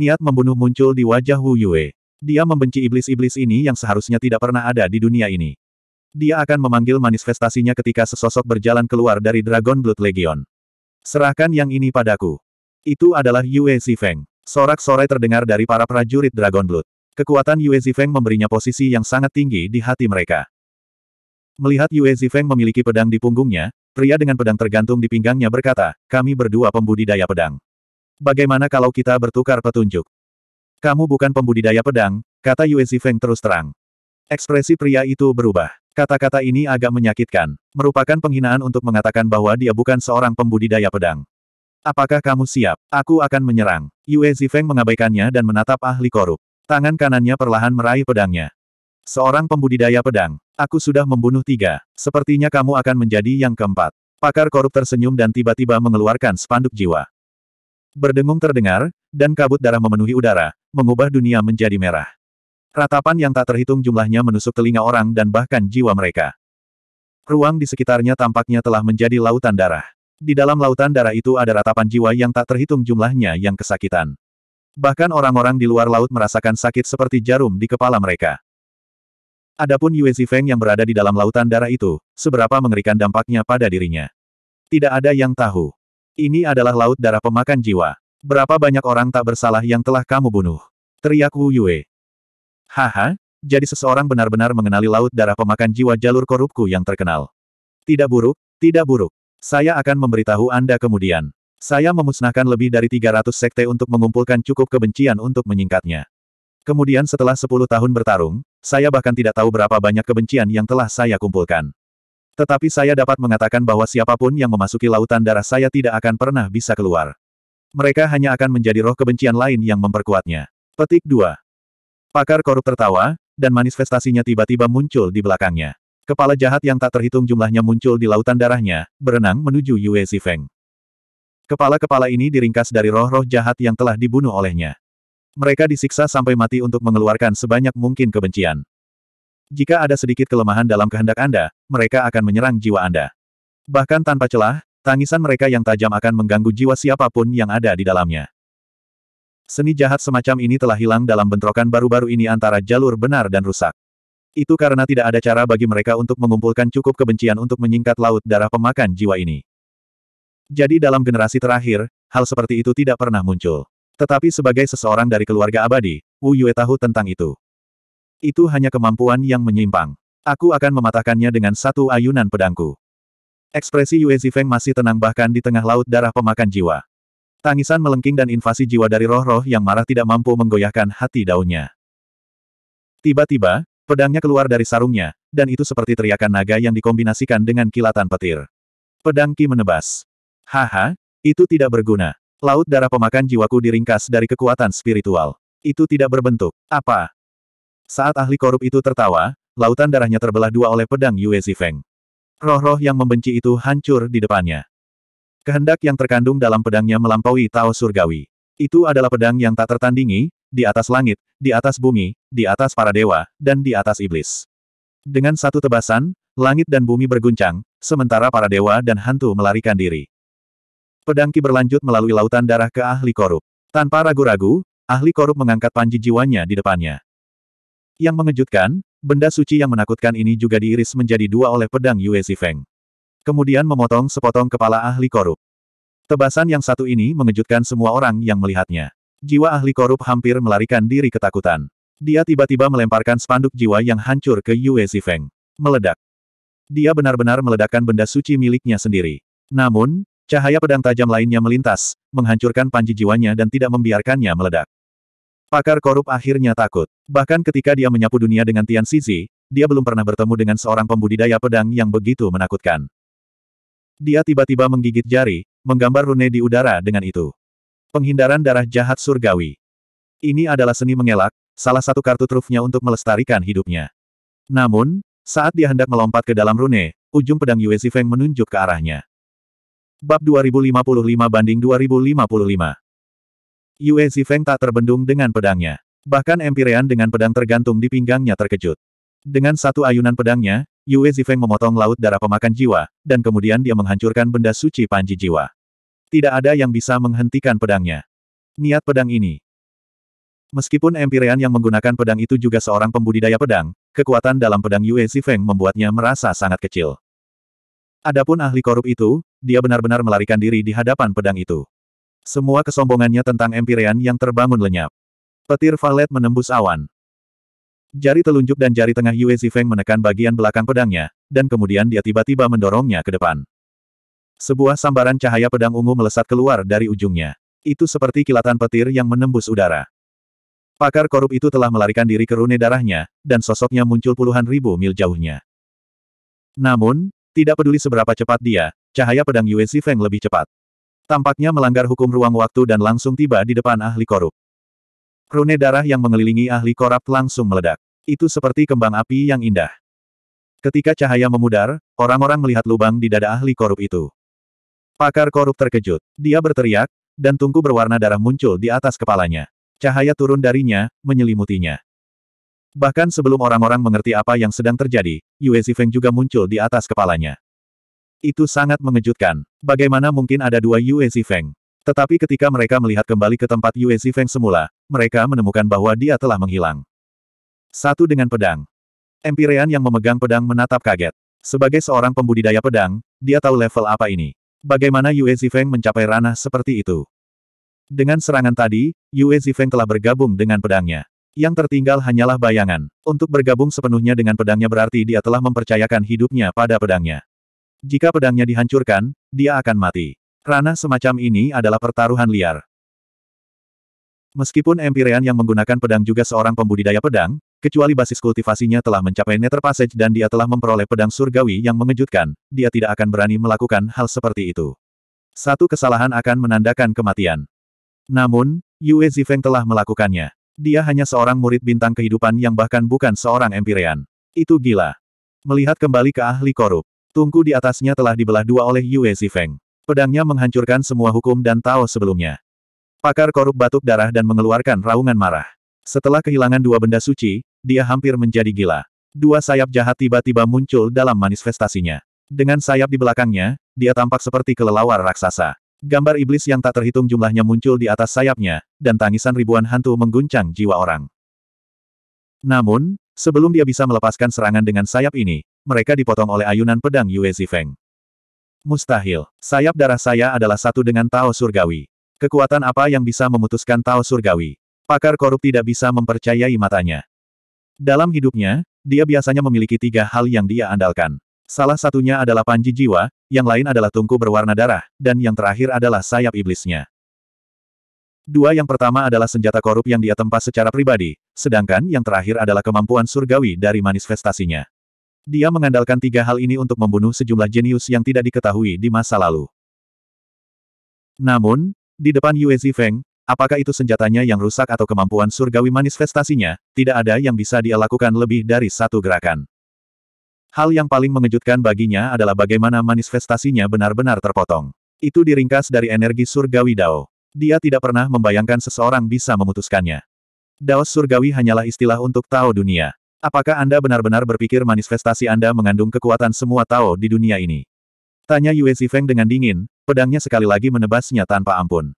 Niat membunuh muncul di wajah Wu Yue. Dia membenci iblis-iblis ini yang seharusnya tidak pernah ada di dunia ini. Dia akan memanggil manifestasinya ketika sesosok berjalan keluar dari Dragon Blood Legion. Serahkan yang ini padaku. Itu adalah Yue Zifeng. Sorak-sorai terdengar dari para prajurit Dragon Blood. Kekuatan Yue Zifeng memberinya posisi yang sangat tinggi di hati mereka. Melihat Yue Zifeng memiliki pedang di punggungnya, pria dengan pedang tergantung di pinggangnya berkata, kami berdua pembudidaya pedang. Bagaimana kalau kita bertukar petunjuk? Kamu bukan pembudidaya pedang, kata Yue Zifeng terus terang. Ekspresi pria itu berubah. Kata-kata ini agak menyakitkan. Merupakan penghinaan untuk mengatakan bahwa dia bukan seorang pembudidaya pedang. Apakah kamu siap? Aku akan menyerang. Yue Zifeng mengabaikannya dan menatap ahli korup. Tangan kanannya perlahan meraih pedangnya. Seorang pembudidaya pedang. Aku sudah membunuh tiga. Sepertinya kamu akan menjadi yang keempat. Pakar korup tersenyum dan tiba-tiba mengeluarkan spanduk jiwa. Berdengung terdengar, dan kabut darah memenuhi udara, mengubah dunia menjadi merah. Ratapan yang tak terhitung jumlahnya menusuk telinga orang dan bahkan jiwa mereka. Ruang di sekitarnya tampaknya telah menjadi lautan darah. Di dalam lautan darah itu ada ratapan jiwa yang tak terhitung jumlahnya yang kesakitan. Bahkan orang-orang di luar laut merasakan sakit seperti jarum di kepala mereka. Adapun Yue Zifeng yang berada di dalam lautan darah itu, seberapa mengerikan dampaknya pada dirinya. Tidak ada yang tahu. Ini adalah laut darah pemakan jiwa. Berapa banyak orang tak bersalah yang telah kamu bunuh? Teriak Wu Yue. Haha, jadi seseorang benar-benar mengenali laut darah pemakan jiwa jalur korupku yang terkenal. Tidak buruk, tidak buruk. Saya akan memberitahu Anda kemudian. Saya memusnahkan lebih dari 300 sekte untuk mengumpulkan cukup kebencian untuk menyingkatnya. Kemudian setelah 10 tahun bertarung, saya bahkan tidak tahu berapa banyak kebencian yang telah saya kumpulkan. Tetapi saya dapat mengatakan bahwa siapapun yang memasuki lautan darah saya tidak akan pernah bisa keluar. Mereka hanya akan menjadi roh kebencian lain yang memperkuatnya. Petik 2. Pakar korup tertawa, dan manifestasinya tiba-tiba muncul di belakangnya. Kepala jahat yang tak terhitung jumlahnya muncul di lautan darahnya, berenang menuju Yue Zifeng. Kepala-kepala ini diringkas dari roh-roh jahat yang telah dibunuh olehnya. Mereka disiksa sampai mati untuk mengeluarkan sebanyak mungkin kebencian. Jika ada sedikit kelemahan dalam kehendak Anda, mereka akan menyerang jiwa Anda. Bahkan tanpa celah, Tangisan mereka yang tajam akan mengganggu jiwa siapapun yang ada di dalamnya. Seni jahat semacam ini telah hilang dalam bentrokan baru-baru ini antara jalur benar dan rusak. Itu karena tidak ada cara bagi mereka untuk mengumpulkan cukup kebencian untuk menyingkat laut darah pemakan jiwa ini. Jadi dalam generasi terakhir, hal seperti itu tidak pernah muncul. Tetapi sebagai seseorang dari keluarga abadi, Wu Yue tahu tentang itu. Itu hanya kemampuan yang menyimpang. Aku akan mematahkannya dengan satu ayunan pedangku. Ekspresi Yue Zifeng masih tenang bahkan di tengah laut darah pemakan jiwa. Tangisan melengking dan invasi jiwa dari roh-roh yang marah tidak mampu menggoyahkan hati daunnya. Tiba-tiba, pedangnya keluar dari sarungnya, dan itu seperti teriakan naga yang dikombinasikan dengan kilatan petir. Pedang Ki menebas. Haha, itu tidak berguna. Laut darah pemakan jiwaku diringkas dari kekuatan spiritual. Itu tidak berbentuk. Apa? Saat ahli korup itu tertawa, lautan darahnya terbelah dua oleh pedang Yue Zifeng. Roh-roh yang membenci itu hancur di depannya. Kehendak yang terkandung dalam pedangnya melampaui Tao Surgawi. Itu adalah pedang yang tak tertandingi, di atas langit, di atas bumi, di atas para dewa, dan di atas iblis. Dengan satu tebasan, langit dan bumi berguncang, sementara para dewa dan hantu melarikan diri. Pedangki berlanjut melalui lautan darah ke ahli korup. Tanpa ragu-ragu, ahli korup mengangkat panji jiwanya di depannya. Yang mengejutkan, benda suci yang menakutkan ini juga diiris menjadi dua oleh pedang Yue Zifeng. Kemudian memotong sepotong kepala ahli korup. Tebasan yang satu ini mengejutkan semua orang yang melihatnya. Jiwa ahli korup hampir melarikan diri ketakutan. Dia tiba-tiba melemparkan spanduk jiwa yang hancur ke Yue Zifeng. Meledak. Dia benar-benar meledakkan benda suci miliknya sendiri. Namun, cahaya pedang tajam lainnya melintas, menghancurkan panji jiwanya dan tidak membiarkannya meledak. Pakar korup akhirnya takut. Bahkan ketika dia menyapu dunia dengan Tian Sisi, dia belum pernah bertemu dengan seorang pembudidaya pedang yang begitu menakutkan. Dia tiba-tiba menggigit jari, menggambar rune di udara dengan itu. Penghindaran darah jahat surgawi. Ini adalah seni mengelak, salah satu kartu trufnya untuk melestarikan hidupnya. Namun, saat dia hendak melompat ke dalam rune, ujung pedang Yue Zifeng menunjuk ke arahnya. Bab 2055 banding 2055 Yue Zifeng tak terbendung dengan pedangnya. Bahkan Empirean dengan pedang tergantung di pinggangnya terkejut. Dengan satu ayunan pedangnya, Yue Zifeng memotong laut darah pemakan jiwa, dan kemudian dia menghancurkan benda suci panji jiwa. Tidak ada yang bisa menghentikan pedangnya. Niat pedang ini. Meskipun Empirean yang menggunakan pedang itu juga seorang pembudidaya pedang, kekuatan dalam pedang Yue Zifeng membuatnya merasa sangat kecil. Adapun ahli korup itu, dia benar-benar melarikan diri di hadapan pedang itu. Semua kesombongannya tentang Empyrean yang terbangun lenyap. Petir valet menembus awan. Jari telunjuk dan jari tengah Yue Zifeng menekan bagian belakang pedangnya, dan kemudian dia tiba-tiba mendorongnya ke depan. Sebuah sambaran cahaya pedang ungu melesat keluar dari ujungnya. Itu seperti kilatan petir yang menembus udara. Pakar korup itu telah melarikan diri ke rune darahnya, dan sosoknya muncul puluhan ribu mil jauhnya. Namun, tidak peduli seberapa cepat dia, cahaya pedang Yue Zifeng lebih cepat. Tampaknya melanggar hukum ruang waktu dan langsung tiba di depan ahli korup. Rune darah yang mengelilingi ahli korup langsung meledak. Itu seperti kembang api yang indah. Ketika cahaya memudar, orang-orang melihat lubang di dada ahli korup itu. Pakar korup terkejut. Dia berteriak, dan tungku berwarna darah muncul di atas kepalanya. Cahaya turun darinya, menyelimutinya. Bahkan sebelum orang-orang mengerti apa yang sedang terjadi, Yue Zifeng juga muncul di atas kepalanya. Itu sangat mengejutkan. Bagaimana mungkin ada dua Yue Zifeng? Tetapi ketika mereka melihat kembali ke tempat Yue Zifeng semula, mereka menemukan bahwa dia telah menghilang. Satu dengan pedang. Empirean yang memegang pedang menatap kaget. Sebagai seorang pembudidaya pedang, dia tahu level apa ini. Bagaimana Yue Zifeng mencapai ranah seperti itu? Dengan serangan tadi, Yue Zifeng telah bergabung dengan pedangnya. Yang tertinggal hanyalah bayangan. Untuk bergabung sepenuhnya dengan pedangnya berarti dia telah mempercayakan hidupnya pada pedangnya. Jika pedangnya dihancurkan, dia akan mati. Ranah semacam ini adalah pertaruhan liar. Meskipun Empyrean yang menggunakan pedang juga seorang pembudidaya pedang, kecuali basis kultivasinya telah mencapai Nether Passage dan dia telah memperoleh pedang surgawi yang mengejutkan, dia tidak akan berani melakukan hal seperti itu. Satu kesalahan akan menandakan kematian. Namun, Yue Zifeng telah melakukannya. Dia hanya seorang murid bintang kehidupan yang bahkan bukan seorang Empyrean. Itu gila. Melihat kembali ke ahli korup, Tungku di atasnya telah dibelah dua oleh Yue Zifeng. Pedangnya menghancurkan semua hukum dan Tao sebelumnya. Pakar korup batuk darah dan mengeluarkan raungan marah. Setelah kehilangan dua benda suci, dia hampir menjadi gila. Dua sayap jahat tiba-tiba muncul dalam manifestasinya. Dengan sayap di belakangnya, dia tampak seperti kelelawar raksasa. Gambar iblis yang tak terhitung jumlahnya muncul di atas sayapnya, dan tangisan ribuan hantu mengguncang jiwa orang. Namun, sebelum dia bisa melepaskan serangan dengan sayap ini, mereka dipotong oleh ayunan pedang Yue Zifeng. Mustahil. Sayap darah saya adalah satu dengan Tao Surgawi. Kekuatan apa yang bisa memutuskan Tao Surgawi? Pakar korup tidak bisa mempercayai matanya. Dalam hidupnya, dia biasanya memiliki tiga hal yang dia andalkan. Salah satunya adalah panji jiwa, yang lain adalah tungku berwarna darah, dan yang terakhir adalah sayap iblisnya. Dua yang pertama adalah senjata korup yang dia tempa secara pribadi, sedangkan yang terakhir adalah kemampuan surgawi dari manifestasinya. Dia mengandalkan tiga hal ini untuk membunuh sejumlah jenius yang tidak diketahui di masa lalu. Namun, di depan Yue Zifeng, apakah itu senjatanya yang rusak atau kemampuan surgawi manifestasinya, tidak ada yang bisa dia lakukan lebih dari satu gerakan. Hal yang paling mengejutkan baginya adalah bagaimana manifestasinya benar-benar terpotong. Itu diringkas dari energi surgawi Dao. Dia tidak pernah membayangkan seseorang bisa memutuskannya. Dao surgawi hanyalah istilah untuk Tao dunia. Apakah Anda benar-benar berpikir manifestasi Anda mengandung kekuatan semua Tao di dunia ini? Tanya Yue Zifeng dengan dingin, pedangnya sekali lagi menebasnya tanpa ampun.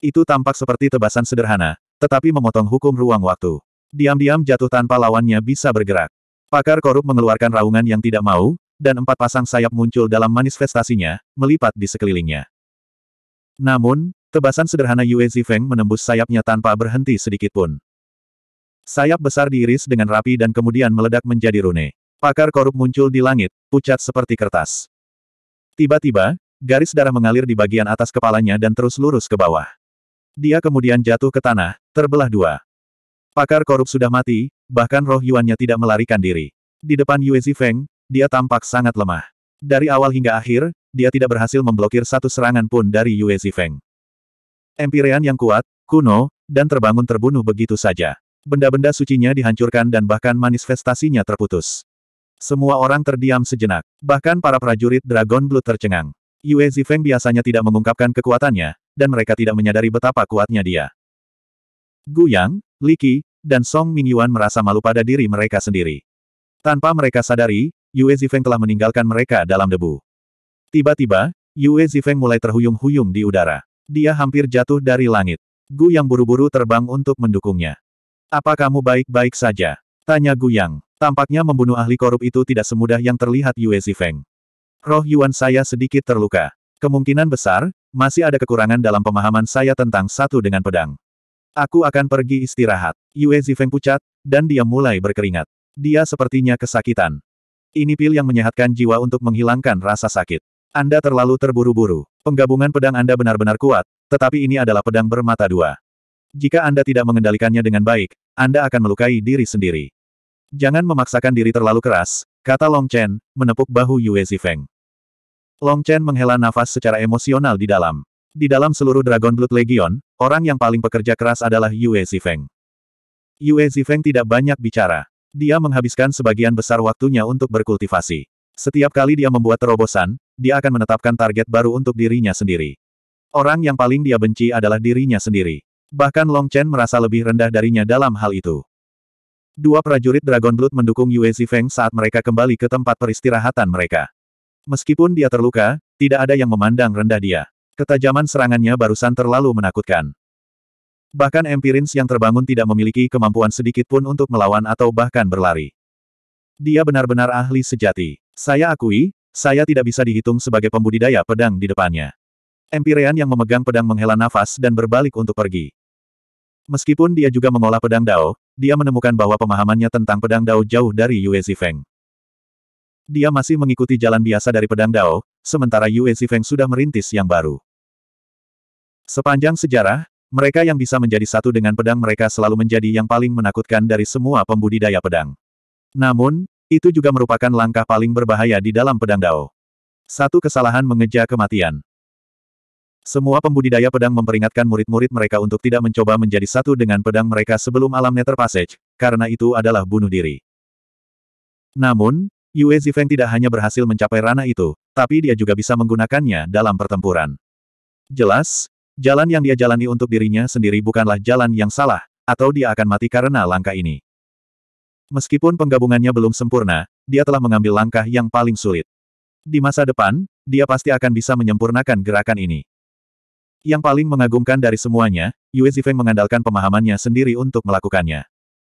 Itu tampak seperti tebasan sederhana, tetapi memotong hukum ruang waktu. Diam-diam jatuh tanpa lawannya bisa bergerak. Pakar korup mengeluarkan raungan yang tidak mau, dan empat pasang sayap muncul dalam manifestasinya, melipat di sekelilingnya. Namun, tebasan sederhana Yue Zifeng menembus sayapnya tanpa berhenti sedikitpun. Sayap besar diiris dengan rapi dan kemudian meledak menjadi rune. Pakar korup muncul di langit, pucat seperti kertas. Tiba-tiba, garis darah mengalir di bagian atas kepalanya dan terus lurus ke bawah. Dia kemudian jatuh ke tanah, terbelah dua. Pakar korup sudah mati, bahkan roh Yuannya tidak melarikan diri. Di depan Yue Zifeng, dia tampak sangat lemah. Dari awal hingga akhir, dia tidak berhasil memblokir satu serangan pun dari Yue Zifeng. Empirean yang kuat, kuno, dan terbangun terbunuh begitu saja benda-benda sucinya dihancurkan dan bahkan manifestasinya terputus. Semua orang terdiam sejenak. Bahkan para prajurit Dragon Blood tercengang. Yue Zifeng biasanya tidak mengungkapkan kekuatannya, dan mereka tidak menyadari betapa kuatnya dia. Gu Yang, Li Qi, dan Song Mingyuan merasa malu pada diri mereka sendiri. Tanpa mereka sadari, Yue Zifeng telah meninggalkan mereka dalam debu. Tiba-tiba, Yue Zifeng mulai terhuyung-huyung di udara. Dia hampir jatuh dari langit. Gu yang buru-buru terbang untuk mendukungnya. Apa kamu baik-baik saja? Tanya Guyang. Tampaknya membunuh ahli korup itu tidak semudah yang terlihat Yue Zifeng. Roh Yuan saya sedikit terluka. Kemungkinan besar, masih ada kekurangan dalam pemahaman saya tentang satu dengan pedang. Aku akan pergi istirahat. Yue Zifeng pucat, dan dia mulai berkeringat. Dia sepertinya kesakitan. Ini pil yang menyehatkan jiwa untuk menghilangkan rasa sakit. Anda terlalu terburu-buru. Penggabungan pedang Anda benar-benar kuat, tetapi ini adalah pedang bermata dua. Jika Anda tidak mengendalikannya dengan baik, Anda akan melukai diri sendiri. Jangan memaksakan diri terlalu keras, kata Long Chen, menepuk bahu Yue Zifeng. Long Chen menghela nafas secara emosional di dalam. Di dalam seluruh Dragon Blood Legion, orang yang paling pekerja keras adalah Yue Zifeng. Yue Zifeng tidak banyak bicara. Dia menghabiskan sebagian besar waktunya untuk berkultivasi. Setiap kali dia membuat terobosan, dia akan menetapkan target baru untuk dirinya sendiri. Orang yang paling dia benci adalah dirinya sendiri. Bahkan Long Chen merasa lebih rendah darinya dalam hal itu. Dua prajurit Dragon Blood mendukung Yue Zifeng saat mereka kembali ke tempat peristirahatan mereka. Meskipun dia terluka, tidak ada yang memandang rendah dia. Ketajaman serangannya barusan terlalu menakutkan. Bahkan Empirins yang terbangun tidak memiliki kemampuan sedikit pun untuk melawan atau bahkan berlari. Dia benar-benar ahli sejati. Saya akui, saya tidak bisa dihitung sebagai pembudidaya pedang di depannya. Empirean yang memegang pedang menghela nafas dan berbalik untuk pergi. Meskipun dia juga mengolah pedang Dao, dia menemukan bahwa pemahamannya tentang pedang Dao jauh dari Yue Zifeng. Dia masih mengikuti jalan biasa dari pedang Dao, sementara Yue Zifeng sudah merintis yang baru. Sepanjang sejarah, mereka yang bisa menjadi satu dengan pedang mereka selalu menjadi yang paling menakutkan dari semua pembudidaya pedang. Namun, itu juga merupakan langkah paling berbahaya di dalam pedang Dao. Satu kesalahan mengeja kematian. Semua pembudidaya pedang memperingatkan murid-murid mereka untuk tidak mencoba menjadi satu dengan pedang mereka sebelum alam Nether Passage, karena itu adalah bunuh diri. Namun, Yue Zifeng tidak hanya berhasil mencapai ranah itu, tapi dia juga bisa menggunakannya dalam pertempuran. Jelas, jalan yang dia jalani untuk dirinya sendiri bukanlah jalan yang salah, atau dia akan mati karena langkah ini. Meskipun penggabungannya belum sempurna, dia telah mengambil langkah yang paling sulit. Di masa depan, dia pasti akan bisa menyempurnakan gerakan ini. Yang paling mengagumkan dari semuanya, Yue Zifeng mengandalkan pemahamannya sendiri untuk melakukannya.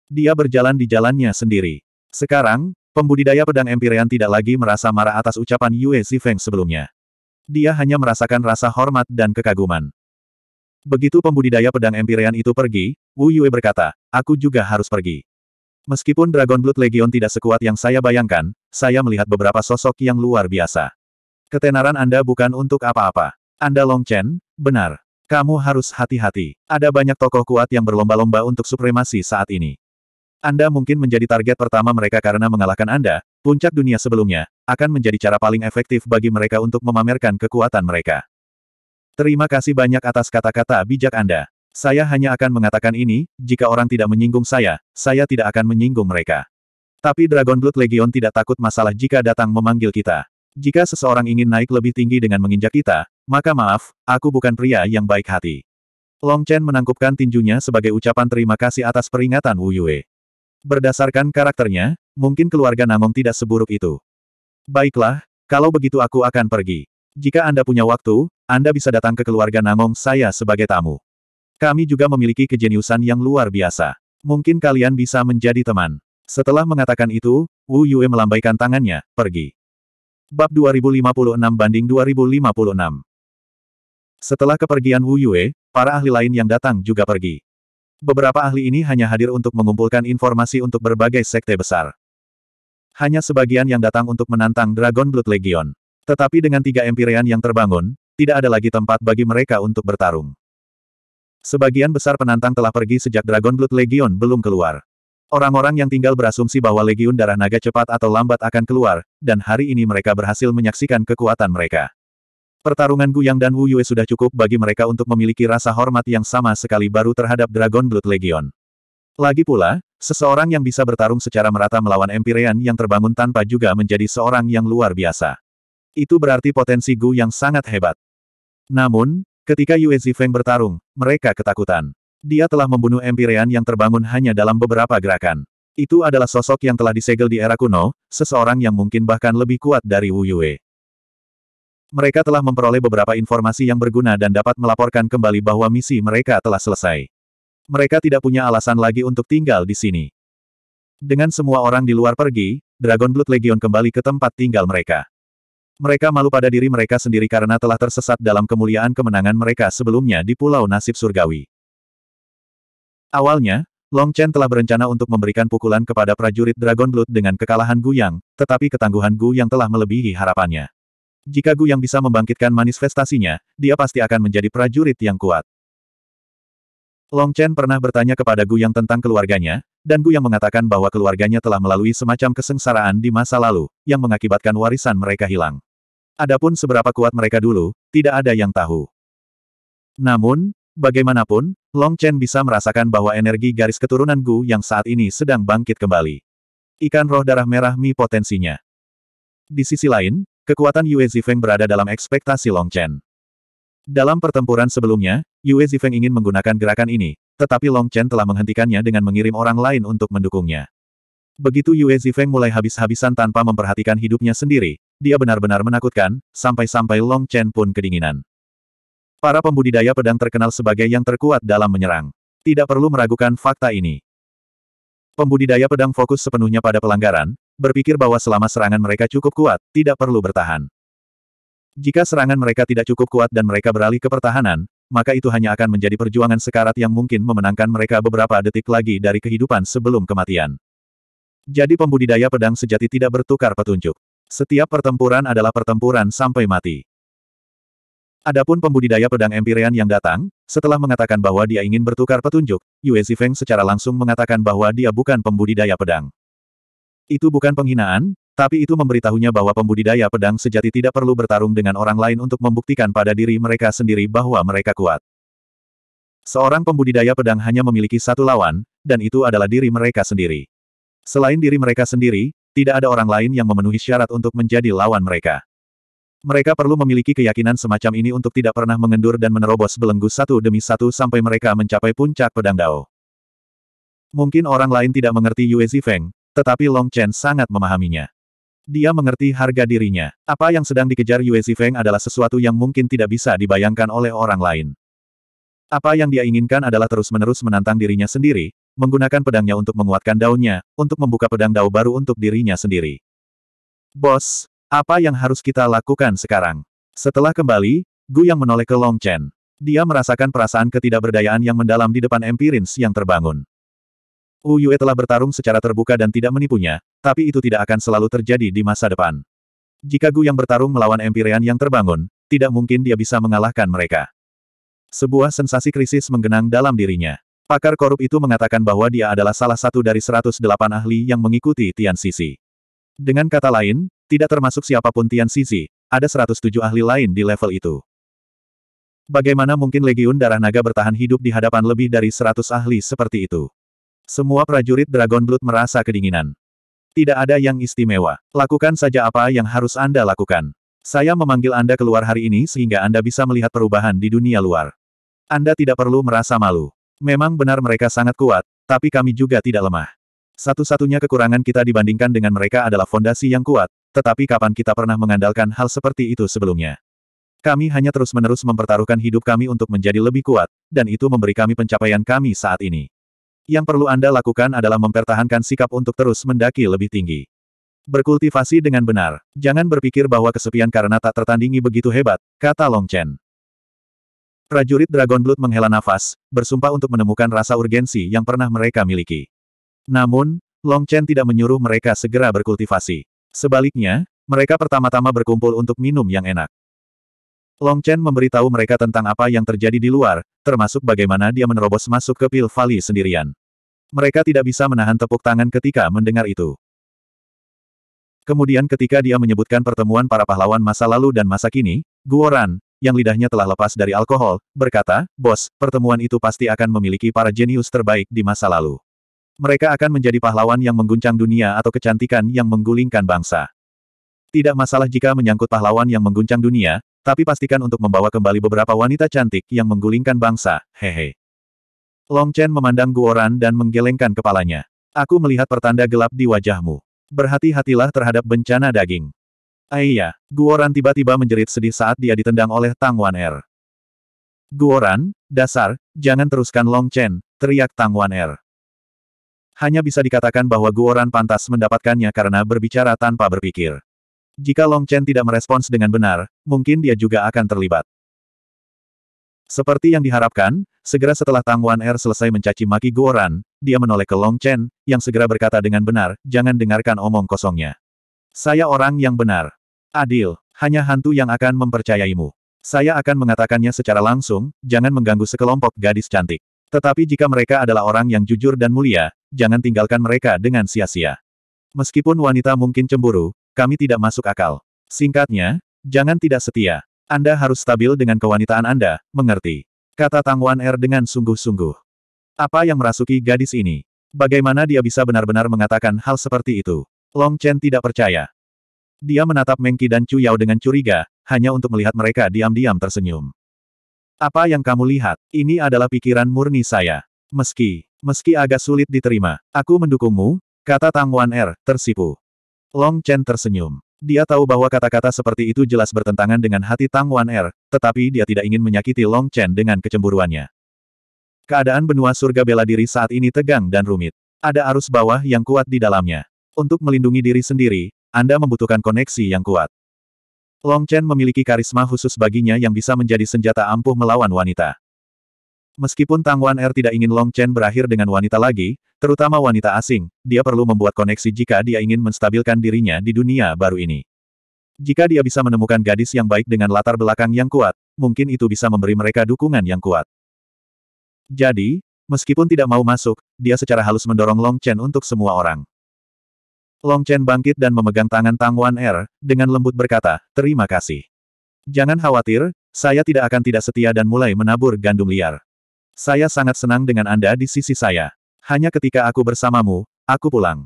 Dia berjalan di jalannya sendiri. Sekarang, pembudidaya pedang Empyrean tidak lagi merasa marah atas ucapan Yue Zifeng sebelumnya. Dia hanya merasakan rasa hormat dan kekaguman. Begitu pembudidaya pedang Empyrean itu pergi, Wu Yue berkata, aku juga harus pergi. Meskipun Dragon Blood Legion tidak sekuat yang saya bayangkan, saya melihat beberapa sosok yang luar biasa. Ketenaran Anda bukan untuk apa-apa. Anda Long Chen, benar. Kamu harus hati-hati. Ada banyak tokoh kuat yang berlomba-lomba untuk supremasi saat ini. Anda mungkin menjadi target pertama mereka karena mengalahkan Anda, puncak dunia sebelumnya, akan menjadi cara paling efektif bagi mereka untuk memamerkan kekuatan mereka. Terima kasih banyak atas kata-kata bijak Anda. Saya hanya akan mengatakan ini, jika orang tidak menyinggung saya, saya tidak akan menyinggung mereka. Tapi Dragon Blood Legion tidak takut masalah jika datang memanggil kita. Jika seseorang ingin naik lebih tinggi dengan menginjak kita, maka maaf, aku bukan pria yang baik hati. Long Chen menangkupkan tinjunya sebagai ucapan terima kasih atas peringatan Wu Yue. Berdasarkan karakternya, mungkin keluarga Namong tidak seburuk itu. Baiklah, kalau begitu aku akan pergi. Jika Anda punya waktu, Anda bisa datang ke keluarga Namong saya sebagai tamu. Kami juga memiliki kejeniusan yang luar biasa. Mungkin kalian bisa menjadi teman. Setelah mengatakan itu, Wu Yue melambaikan tangannya, pergi. Bab 2056 banding 2056 Setelah kepergian Wu Yue, para ahli lain yang datang juga pergi. Beberapa ahli ini hanya hadir untuk mengumpulkan informasi untuk berbagai sekte besar. Hanya sebagian yang datang untuk menantang Dragon Blood Legion. Tetapi dengan tiga empirian yang terbangun, tidak ada lagi tempat bagi mereka untuk bertarung. Sebagian besar penantang telah pergi sejak Dragon Blood Legion belum keluar. Orang-orang yang tinggal berasumsi bahwa Legiun Darah Naga cepat atau lambat akan keluar, dan hari ini mereka berhasil menyaksikan kekuatan mereka. Pertarungan Gu Yang dan Wu Yue sudah cukup bagi mereka untuk memiliki rasa hormat yang sama sekali baru terhadap Dragon Blood Legion. Lagi pula, seseorang yang bisa bertarung secara merata melawan Empyrean yang terbangun tanpa juga menjadi seorang yang luar biasa. Itu berarti potensi Gu yang sangat hebat. Namun, ketika Yue Zifeng bertarung, mereka ketakutan. Dia telah membunuh Empyrean yang terbangun hanya dalam beberapa gerakan. Itu adalah sosok yang telah disegel di era kuno, seseorang yang mungkin bahkan lebih kuat dari Wu Yue. Mereka telah memperoleh beberapa informasi yang berguna dan dapat melaporkan kembali bahwa misi mereka telah selesai. Mereka tidak punya alasan lagi untuk tinggal di sini. Dengan semua orang di luar pergi, Dragon Blood Legion kembali ke tempat tinggal mereka. Mereka malu pada diri mereka sendiri karena telah tersesat dalam kemuliaan kemenangan mereka sebelumnya di Pulau Nasib Surgawi. Awalnya, Long Chen telah berencana untuk memberikan pukulan kepada prajurit Dragon Blood dengan kekalahan Gu Yang, tetapi ketangguhan Gu Yang telah melebihi harapannya. Jika Gu Yang bisa membangkitkan manifestasinya, dia pasti akan menjadi prajurit yang kuat. Long Chen pernah bertanya kepada Gu Yang tentang keluarganya, dan Gu Yang mengatakan bahwa keluarganya telah melalui semacam kesengsaraan di masa lalu, yang mengakibatkan warisan mereka hilang. Adapun seberapa kuat mereka dulu, tidak ada yang tahu. Namun, Bagaimanapun, Long Chen bisa merasakan bahwa energi garis keturunan Gu yang saat ini sedang bangkit kembali. Ikan roh darah merah Mi potensinya. Di sisi lain, kekuatan Yue Zifeng berada dalam ekspektasi Long Chen. Dalam pertempuran sebelumnya, Yue Zifeng ingin menggunakan gerakan ini, tetapi Long Chen telah menghentikannya dengan mengirim orang lain untuk mendukungnya. Begitu Yue Zifeng mulai habis-habisan tanpa memperhatikan hidupnya sendiri, dia benar-benar menakutkan, sampai-sampai Long Chen pun kedinginan. Para pembudidaya pedang terkenal sebagai yang terkuat dalam menyerang. Tidak perlu meragukan fakta ini. Pembudidaya pedang fokus sepenuhnya pada pelanggaran, berpikir bahwa selama serangan mereka cukup kuat, tidak perlu bertahan. Jika serangan mereka tidak cukup kuat dan mereka beralih ke pertahanan, maka itu hanya akan menjadi perjuangan sekarat yang mungkin memenangkan mereka beberapa detik lagi dari kehidupan sebelum kematian. Jadi pembudidaya pedang sejati tidak bertukar petunjuk. Setiap pertempuran adalah pertempuran sampai mati. Adapun pembudidaya pedang Empyrean yang datang, setelah mengatakan bahwa dia ingin bertukar petunjuk, Yue Zifeng secara langsung mengatakan bahwa dia bukan pembudidaya pedang. Itu bukan penghinaan, tapi itu memberitahunya bahwa pembudidaya pedang sejati tidak perlu bertarung dengan orang lain untuk membuktikan pada diri mereka sendiri bahwa mereka kuat. Seorang pembudidaya pedang hanya memiliki satu lawan, dan itu adalah diri mereka sendiri. Selain diri mereka sendiri, tidak ada orang lain yang memenuhi syarat untuk menjadi lawan mereka. Mereka perlu memiliki keyakinan semacam ini untuk tidak pernah mengendur dan menerobos belenggu satu demi satu sampai mereka mencapai puncak pedang Dao. Mungkin orang lain tidak mengerti Yue Zifeng, tetapi Long Chen sangat memahaminya. Dia mengerti harga dirinya. Apa yang sedang dikejar Yue Zifeng adalah sesuatu yang mungkin tidak bisa dibayangkan oleh orang lain. Apa yang dia inginkan adalah terus-menerus menantang dirinya sendiri, menggunakan pedangnya untuk menguatkan daunnya, untuk membuka pedang dao baru untuk dirinya sendiri. Bos, apa yang harus kita lakukan sekarang? Setelah kembali, Gu yang menoleh ke Long Chen. Dia merasakan perasaan ketidakberdayaan yang mendalam di depan Empirins yang terbangun. Wu Yue telah bertarung secara terbuka dan tidak menipunya, tapi itu tidak akan selalu terjadi di masa depan. Jika Gu yang bertarung melawan Empirian yang terbangun, tidak mungkin dia bisa mengalahkan mereka. Sebuah sensasi krisis menggenang dalam dirinya. Pakar korup itu mengatakan bahwa dia adalah salah satu dari 108 ahli yang mengikuti Tian Sisi. Dengan kata lain, tidak termasuk siapapun Tian Sizi, ada 107 ahli lain di level itu. Bagaimana mungkin Legiun Darah Naga bertahan hidup di hadapan lebih dari 100 ahli seperti itu? Semua prajurit Dragon Blood merasa kedinginan. Tidak ada yang istimewa. Lakukan saja apa yang harus Anda lakukan. Saya memanggil Anda keluar hari ini sehingga Anda bisa melihat perubahan di dunia luar. Anda tidak perlu merasa malu. Memang benar mereka sangat kuat, tapi kami juga tidak lemah. Satu-satunya kekurangan kita dibandingkan dengan mereka adalah fondasi yang kuat, tetapi kapan kita pernah mengandalkan hal seperti itu sebelumnya? Kami hanya terus-menerus mempertaruhkan hidup kami untuk menjadi lebih kuat, dan itu memberi kami pencapaian kami saat ini. Yang perlu Anda lakukan adalah mempertahankan sikap untuk terus mendaki lebih tinggi. Berkultivasi dengan benar. Jangan berpikir bahwa kesepian karena tak tertandingi begitu hebat, kata Long Chen. Prajurit Dragon Blood menghela nafas, bersumpah untuk menemukan rasa urgensi yang pernah mereka miliki. Namun, Long Chen tidak menyuruh mereka segera berkultivasi. Sebaliknya, mereka pertama-tama berkumpul untuk minum yang enak. Long Chen memberitahu mereka tentang apa yang terjadi di luar, termasuk bagaimana dia menerobos masuk ke Pil Valley sendirian. Mereka tidak bisa menahan tepuk tangan ketika mendengar itu. Kemudian ketika dia menyebutkan pertemuan para pahlawan masa lalu dan masa kini, Guoran, yang lidahnya telah lepas dari alkohol, berkata, Bos, pertemuan itu pasti akan memiliki para jenius terbaik di masa lalu. Mereka akan menjadi pahlawan yang mengguncang dunia atau kecantikan yang menggulingkan bangsa. Tidak masalah jika menyangkut pahlawan yang mengguncang dunia, tapi pastikan untuk membawa kembali beberapa wanita cantik yang menggulingkan bangsa, hehe. Long Chen memandang Guoran dan menggelengkan kepalanya. Aku melihat pertanda gelap di wajahmu. Berhati-hatilah terhadap bencana daging. Aiyah, ah Guoran tiba-tiba menjerit sedih saat dia ditendang oleh Tang Wan Er. Guoran, dasar, jangan teruskan Long Chen, teriak Tang Wan Er hanya bisa dikatakan bahwa Guoran pantas mendapatkannya karena berbicara tanpa berpikir. Jika Long Chen tidak merespons dengan benar, mungkin dia juga akan terlibat. Seperti yang diharapkan, segera setelah Tang Wan Er selesai mencaci maki Guoran, dia menoleh ke Long Chen, yang segera berkata dengan benar, jangan dengarkan omong kosongnya. Saya orang yang benar. Adil, hanya hantu yang akan mempercayaimu. Saya akan mengatakannya secara langsung, jangan mengganggu sekelompok gadis cantik. Tetapi jika mereka adalah orang yang jujur dan mulia, jangan tinggalkan mereka dengan sia-sia. Meskipun wanita mungkin cemburu, kami tidak masuk akal. Singkatnya, jangan tidak setia. Anda harus stabil dengan kewanitaan Anda, mengerti? Kata Tang Wan Er dengan sungguh-sungguh. Apa yang merasuki gadis ini? Bagaimana dia bisa benar-benar mengatakan hal seperti itu? Long Chen tidak percaya. Dia menatap Mengki dan Chu Yao dengan curiga, hanya untuk melihat mereka diam-diam tersenyum. Apa yang kamu lihat? Ini adalah pikiran murni saya. Meski, meski agak sulit diterima, aku mendukungmu, kata Tang Wan Er, tersipu. Long Chen tersenyum. Dia tahu bahwa kata-kata seperti itu jelas bertentangan dengan hati Tang Wan Er, tetapi dia tidak ingin menyakiti Long Chen dengan kecemburuannya. Keadaan benua surga bela diri saat ini tegang dan rumit. Ada arus bawah yang kuat di dalamnya. Untuk melindungi diri sendiri, Anda membutuhkan koneksi yang kuat. Long Chen memiliki karisma khusus baginya yang bisa menjadi senjata ampuh melawan wanita. Meskipun Tang Wan Er tidak ingin Long Chen berakhir dengan wanita lagi, terutama wanita asing, dia perlu membuat koneksi jika dia ingin menstabilkan dirinya di dunia baru ini. Jika dia bisa menemukan gadis yang baik dengan latar belakang yang kuat, mungkin itu bisa memberi mereka dukungan yang kuat. Jadi, meskipun tidak mau masuk, dia secara halus mendorong Long Chen untuk semua orang. Long Chen bangkit dan memegang tangan Tang Wan Er, dengan lembut berkata, terima kasih. Jangan khawatir, saya tidak akan tidak setia dan mulai menabur gandum liar. Saya sangat senang dengan Anda di sisi saya. Hanya ketika aku bersamamu, aku pulang.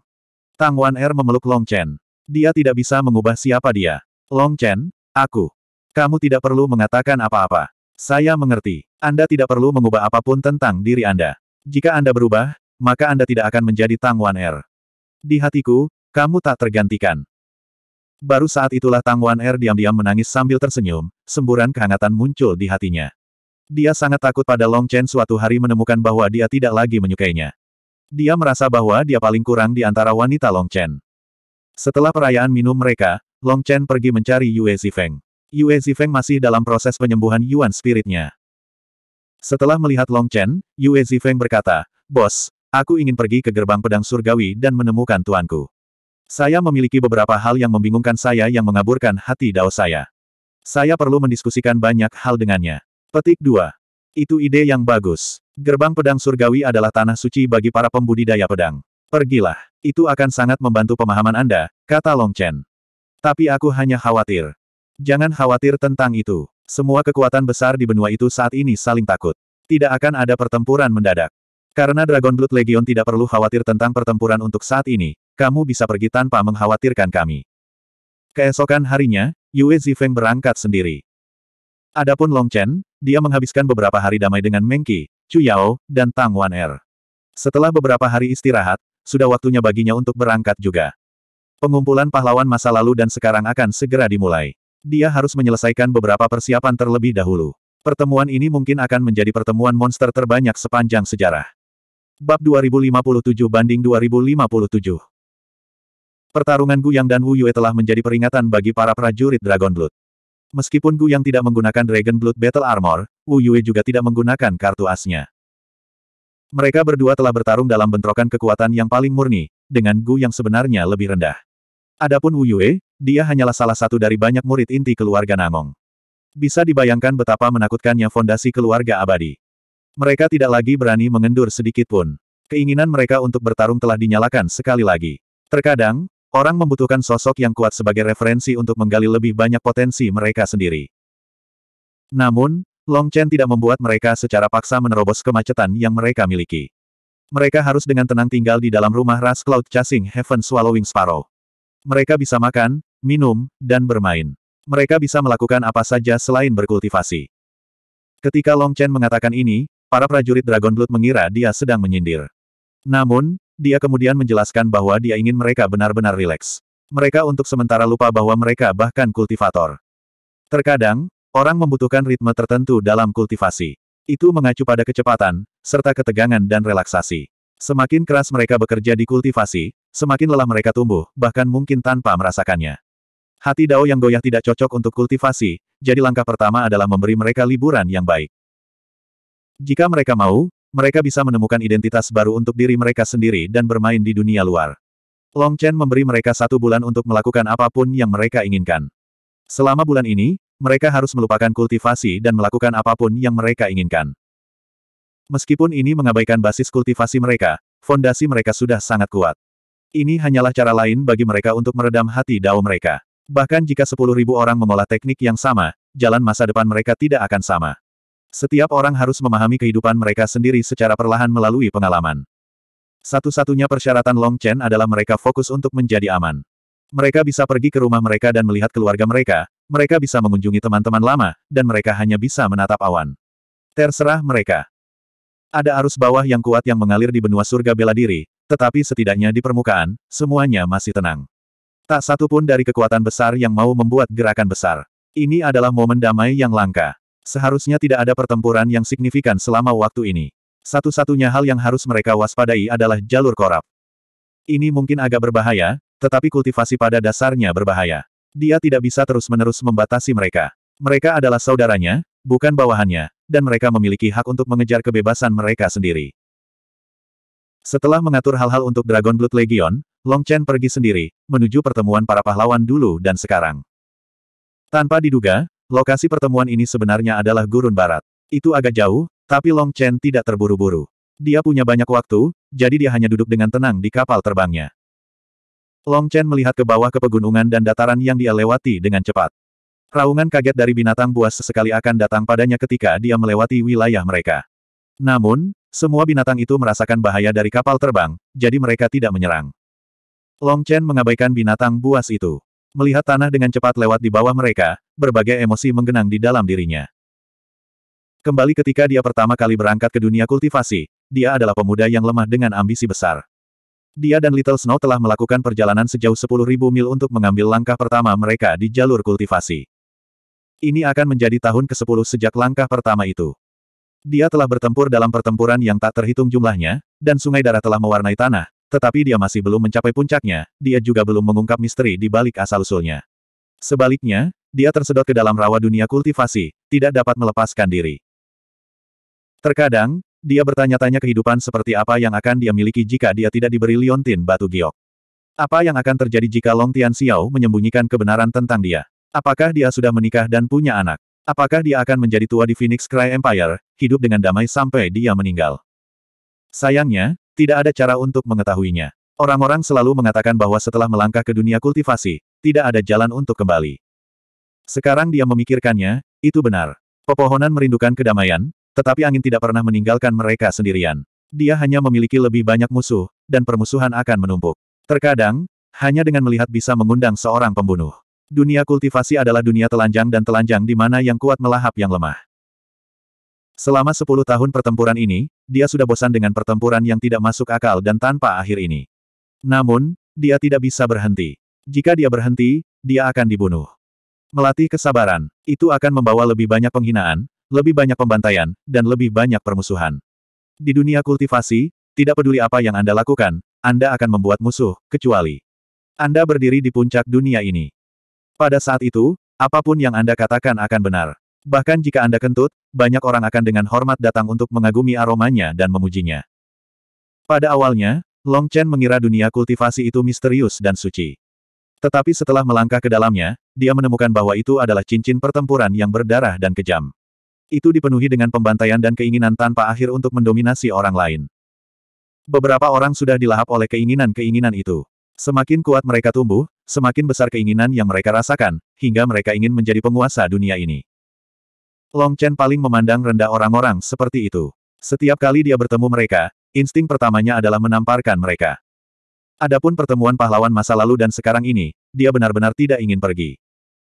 Tang Wan Er memeluk Long Chen. Dia tidak bisa mengubah siapa dia. Long Chen, aku. Kamu tidak perlu mengatakan apa-apa. Saya mengerti. Anda tidak perlu mengubah apapun tentang diri Anda. Jika Anda berubah, maka Anda tidak akan menjadi Tang Wan Er. Di hatiku, kamu tak tergantikan. Baru saat itulah Tang Wan Er diam-diam menangis sambil tersenyum, semburan kehangatan muncul di hatinya. Dia sangat takut pada Long Chen suatu hari menemukan bahwa dia tidak lagi menyukainya. Dia merasa bahwa dia paling kurang di antara wanita Long Chen. Setelah perayaan minum mereka, Long Chen pergi mencari Yue Zifeng. Yue Zifeng masih dalam proses penyembuhan Yuan spiritnya. Setelah melihat Long Chen, Yue Zifeng berkata, Bos, aku ingin pergi ke gerbang pedang surgawi dan menemukan tuanku. Saya memiliki beberapa hal yang membingungkan saya yang mengaburkan hati dao saya. Saya perlu mendiskusikan banyak hal dengannya. Petik 2. Itu ide yang bagus. Gerbang pedang surgawi adalah tanah suci bagi para pembudidaya pedang. Pergilah. Itu akan sangat membantu pemahaman Anda, kata Long Chen. Tapi aku hanya khawatir. Jangan khawatir tentang itu. Semua kekuatan besar di benua itu saat ini saling takut. Tidak akan ada pertempuran mendadak. Karena Dragon Blood Legion tidak perlu khawatir tentang pertempuran untuk saat ini, kamu bisa pergi tanpa mengkhawatirkan kami. Keesokan harinya, Yue Zifeng berangkat sendiri. Adapun Long Chen, dia menghabiskan beberapa hari damai dengan Mengki, Chu Yao, dan Tang Wan Er. Setelah beberapa hari istirahat, sudah waktunya baginya untuk berangkat juga. Pengumpulan pahlawan masa lalu dan sekarang akan segera dimulai. Dia harus menyelesaikan beberapa persiapan terlebih dahulu. Pertemuan ini mungkin akan menjadi pertemuan monster terbanyak sepanjang sejarah. Bab 2057 banding 2057 Pertarungan Gu Yang dan Wu Yue telah menjadi peringatan bagi para prajurit Dragon Blood. Meskipun Yang tidak menggunakan Dragon Blood Battle Armor, Wu Yue juga tidak menggunakan kartu asnya. Mereka berdua telah bertarung dalam bentrokan kekuatan yang paling murni, dengan Gu yang sebenarnya lebih rendah. Adapun Wu Yue, dia hanyalah salah satu dari banyak murid inti keluarga Namong. Bisa dibayangkan betapa menakutkannya fondasi keluarga abadi. Mereka tidak lagi berani mengendur sedikitpun. Keinginan mereka untuk bertarung telah dinyalakan sekali lagi. Terkadang, Orang membutuhkan sosok yang kuat sebagai referensi untuk menggali lebih banyak potensi mereka sendiri. Namun, Long Chen tidak membuat mereka secara paksa menerobos kemacetan yang mereka miliki. Mereka harus dengan tenang tinggal di dalam rumah ras Cloud Chasing Heaven Swallowing Sparrow. Mereka bisa makan, minum, dan bermain. Mereka bisa melakukan apa saja selain berkultivasi. Ketika Long Chen mengatakan ini, para prajurit Dragon Blood mengira dia sedang menyindir. Namun, dia kemudian menjelaskan bahwa dia ingin mereka benar-benar rileks. Mereka untuk sementara lupa bahwa mereka bahkan kultivator. Terkadang, orang membutuhkan ritme tertentu dalam kultivasi. Itu mengacu pada kecepatan, serta ketegangan dan relaksasi. Semakin keras mereka bekerja di kultivasi, semakin lelah mereka tumbuh, bahkan mungkin tanpa merasakannya. Hati Dao yang goyah tidak cocok untuk kultivasi, jadi langkah pertama adalah memberi mereka liburan yang baik. Jika mereka mau, mereka bisa menemukan identitas baru untuk diri mereka sendiri dan bermain di dunia luar. Long Chen memberi mereka satu bulan untuk melakukan apapun yang mereka inginkan. Selama bulan ini, mereka harus melupakan kultivasi dan melakukan apapun yang mereka inginkan. Meskipun ini mengabaikan basis kultivasi mereka, fondasi mereka sudah sangat kuat. Ini hanyalah cara lain bagi mereka untuk meredam hati dao mereka. Bahkan jika 10.000 orang mengolah teknik yang sama, jalan masa depan mereka tidak akan sama. Setiap orang harus memahami kehidupan mereka sendiri secara perlahan melalui pengalaman. Satu-satunya persyaratan Long Chen adalah mereka fokus untuk menjadi aman. Mereka bisa pergi ke rumah mereka dan melihat keluarga mereka, mereka bisa mengunjungi teman-teman lama, dan mereka hanya bisa menatap awan. Terserah mereka. Ada arus bawah yang kuat yang mengalir di benua surga bela diri, tetapi setidaknya di permukaan, semuanya masih tenang. Tak satu pun dari kekuatan besar yang mau membuat gerakan besar. Ini adalah momen damai yang langka. Seharusnya tidak ada pertempuran yang signifikan selama waktu ini. Satu-satunya hal yang harus mereka waspadai adalah jalur korap. Ini mungkin agak berbahaya, tetapi kultivasi pada dasarnya berbahaya. Dia tidak bisa terus-menerus membatasi mereka. Mereka adalah saudaranya, bukan bawahannya, dan mereka memiliki hak untuk mengejar kebebasan mereka sendiri. Setelah mengatur hal-hal untuk Dragon Blood Legion, Long Chen pergi sendiri, menuju pertemuan para pahlawan dulu dan sekarang. Tanpa diduga, Lokasi pertemuan ini sebenarnya adalah gurun barat. Itu agak jauh, tapi Long Chen tidak terburu-buru. Dia punya banyak waktu, jadi dia hanya duduk dengan tenang di kapal terbangnya. Long Chen melihat ke bawah ke pegunungan dan dataran yang dia lewati dengan cepat. Raungan kaget dari binatang buas sesekali akan datang padanya ketika dia melewati wilayah mereka. Namun, semua binatang itu merasakan bahaya dari kapal terbang, jadi mereka tidak menyerang. Long Chen mengabaikan binatang buas itu. Melihat tanah dengan cepat lewat di bawah mereka, berbagai emosi menggenang di dalam dirinya. Kembali ketika dia pertama kali berangkat ke dunia kultivasi, dia adalah pemuda yang lemah dengan ambisi besar. Dia dan Little Snow telah melakukan perjalanan sejauh 10.000 mil untuk mengambil langkah pertama mereka di jalur kultivasi. Ini akan menjadi tahun ke-10 sejak langkah pertama itu. Dia telah bertempur dalam pertempuran yang tak terhitung jumlahnya, dan sungai darah telah mewarnai tanah, tetapi dia masih belum mencapai puncaknya, dia juga belum mengungkap misteri di balik asal-usulnya. Sebaliknya, dia tersedot ke dalam rawa dunia kultivasi, tidak dapat melepaskan diri. Terkadang, dia bertanya-tanya kehidupan seperti apa yang akan dia miliki jika dia tidak diberi liontin batu giok. Apa yang akan terjadi jika Long Tian Xiao menyembunyikan kebenaran tentang dia? Apakah dia sudah menikah dan punya anak? Apakah dia akan menjadi tua di Phoenix Cry Empire, hidup dengan damai sampai dia meninggal? Sayangnya, tidak ada cara untuk mengetahuinya. Orang-orang selalu mengatakan bahwa setelah melangkah ke dunia kultivasi, tidak ada jalan untuk kembali. Sekarang dia memikirkannya, itu benar. Pepohonan merindukan kedamaian, tetapi angin tidak pernah meninggalkan mereka sendirian. Dia hanya memiliki lebih banyak musuh, dan permusuhan akan menumpuk. Terkadang, hanya dengan melihat bisa mengundang seorang pembunuh. Dunia kultivasi adalah dunia telanjang dan telanjang di mana yang kuat melahap yang lemah. Selama sepuluh tahun pertempuran ini, dia sudah bosan dengan pertempuran yang tidak masuk akal dan tanpa akhir ini. Namun, dia tidak bisa berhenti. Jika dia berhenti, dia akan dibunuh. Melatih kesabaran, itu akan membawa lebih banyak penghinaan, lebih banyak pembantaian, dan lebih banyak permusuhan. Di dunia kultivasi, tidak peduli apa yang Anda lakukan, Anda akan membuat musuh, kecuali Anda berdiri di puncak dunia ini. Pada saat itu, apapun yang Anda katakan akan benar. Bahkan jika Anda kentut, banyak orang akan dengan hormat datang untuk mengagumi aromanya dan memujinya. Pada awalnya, Long Chen mengira dunia kultivasi itu misterius dan suci. Tetapi setelah melangkah ke dalamnya, dia menemukan bahwa itu adalah cincin pertempuran yang berdarah dan kejam. Itu dipenuhi dengan pembantaian dan keinginan tanpa akhir untuk mendominasi orang lain. Beberapa orang sudah dilahap oleh keinginan-keinginan itu. Semakin kuat mereka tumbuh, semakin besar keinginan yang mereka rasakan, hingga mereka ingin menjadi penguasa dunia ini. Long Chen paling memandang rendah orang-orang seperti itu. Setiap kali dia bertemu mereka, insting pertamanya adalah menamparkan mereka. Adapun pertemuan pahlawan masa lalu dan sekarang ini, dia benar-benar tidak ingin pergi.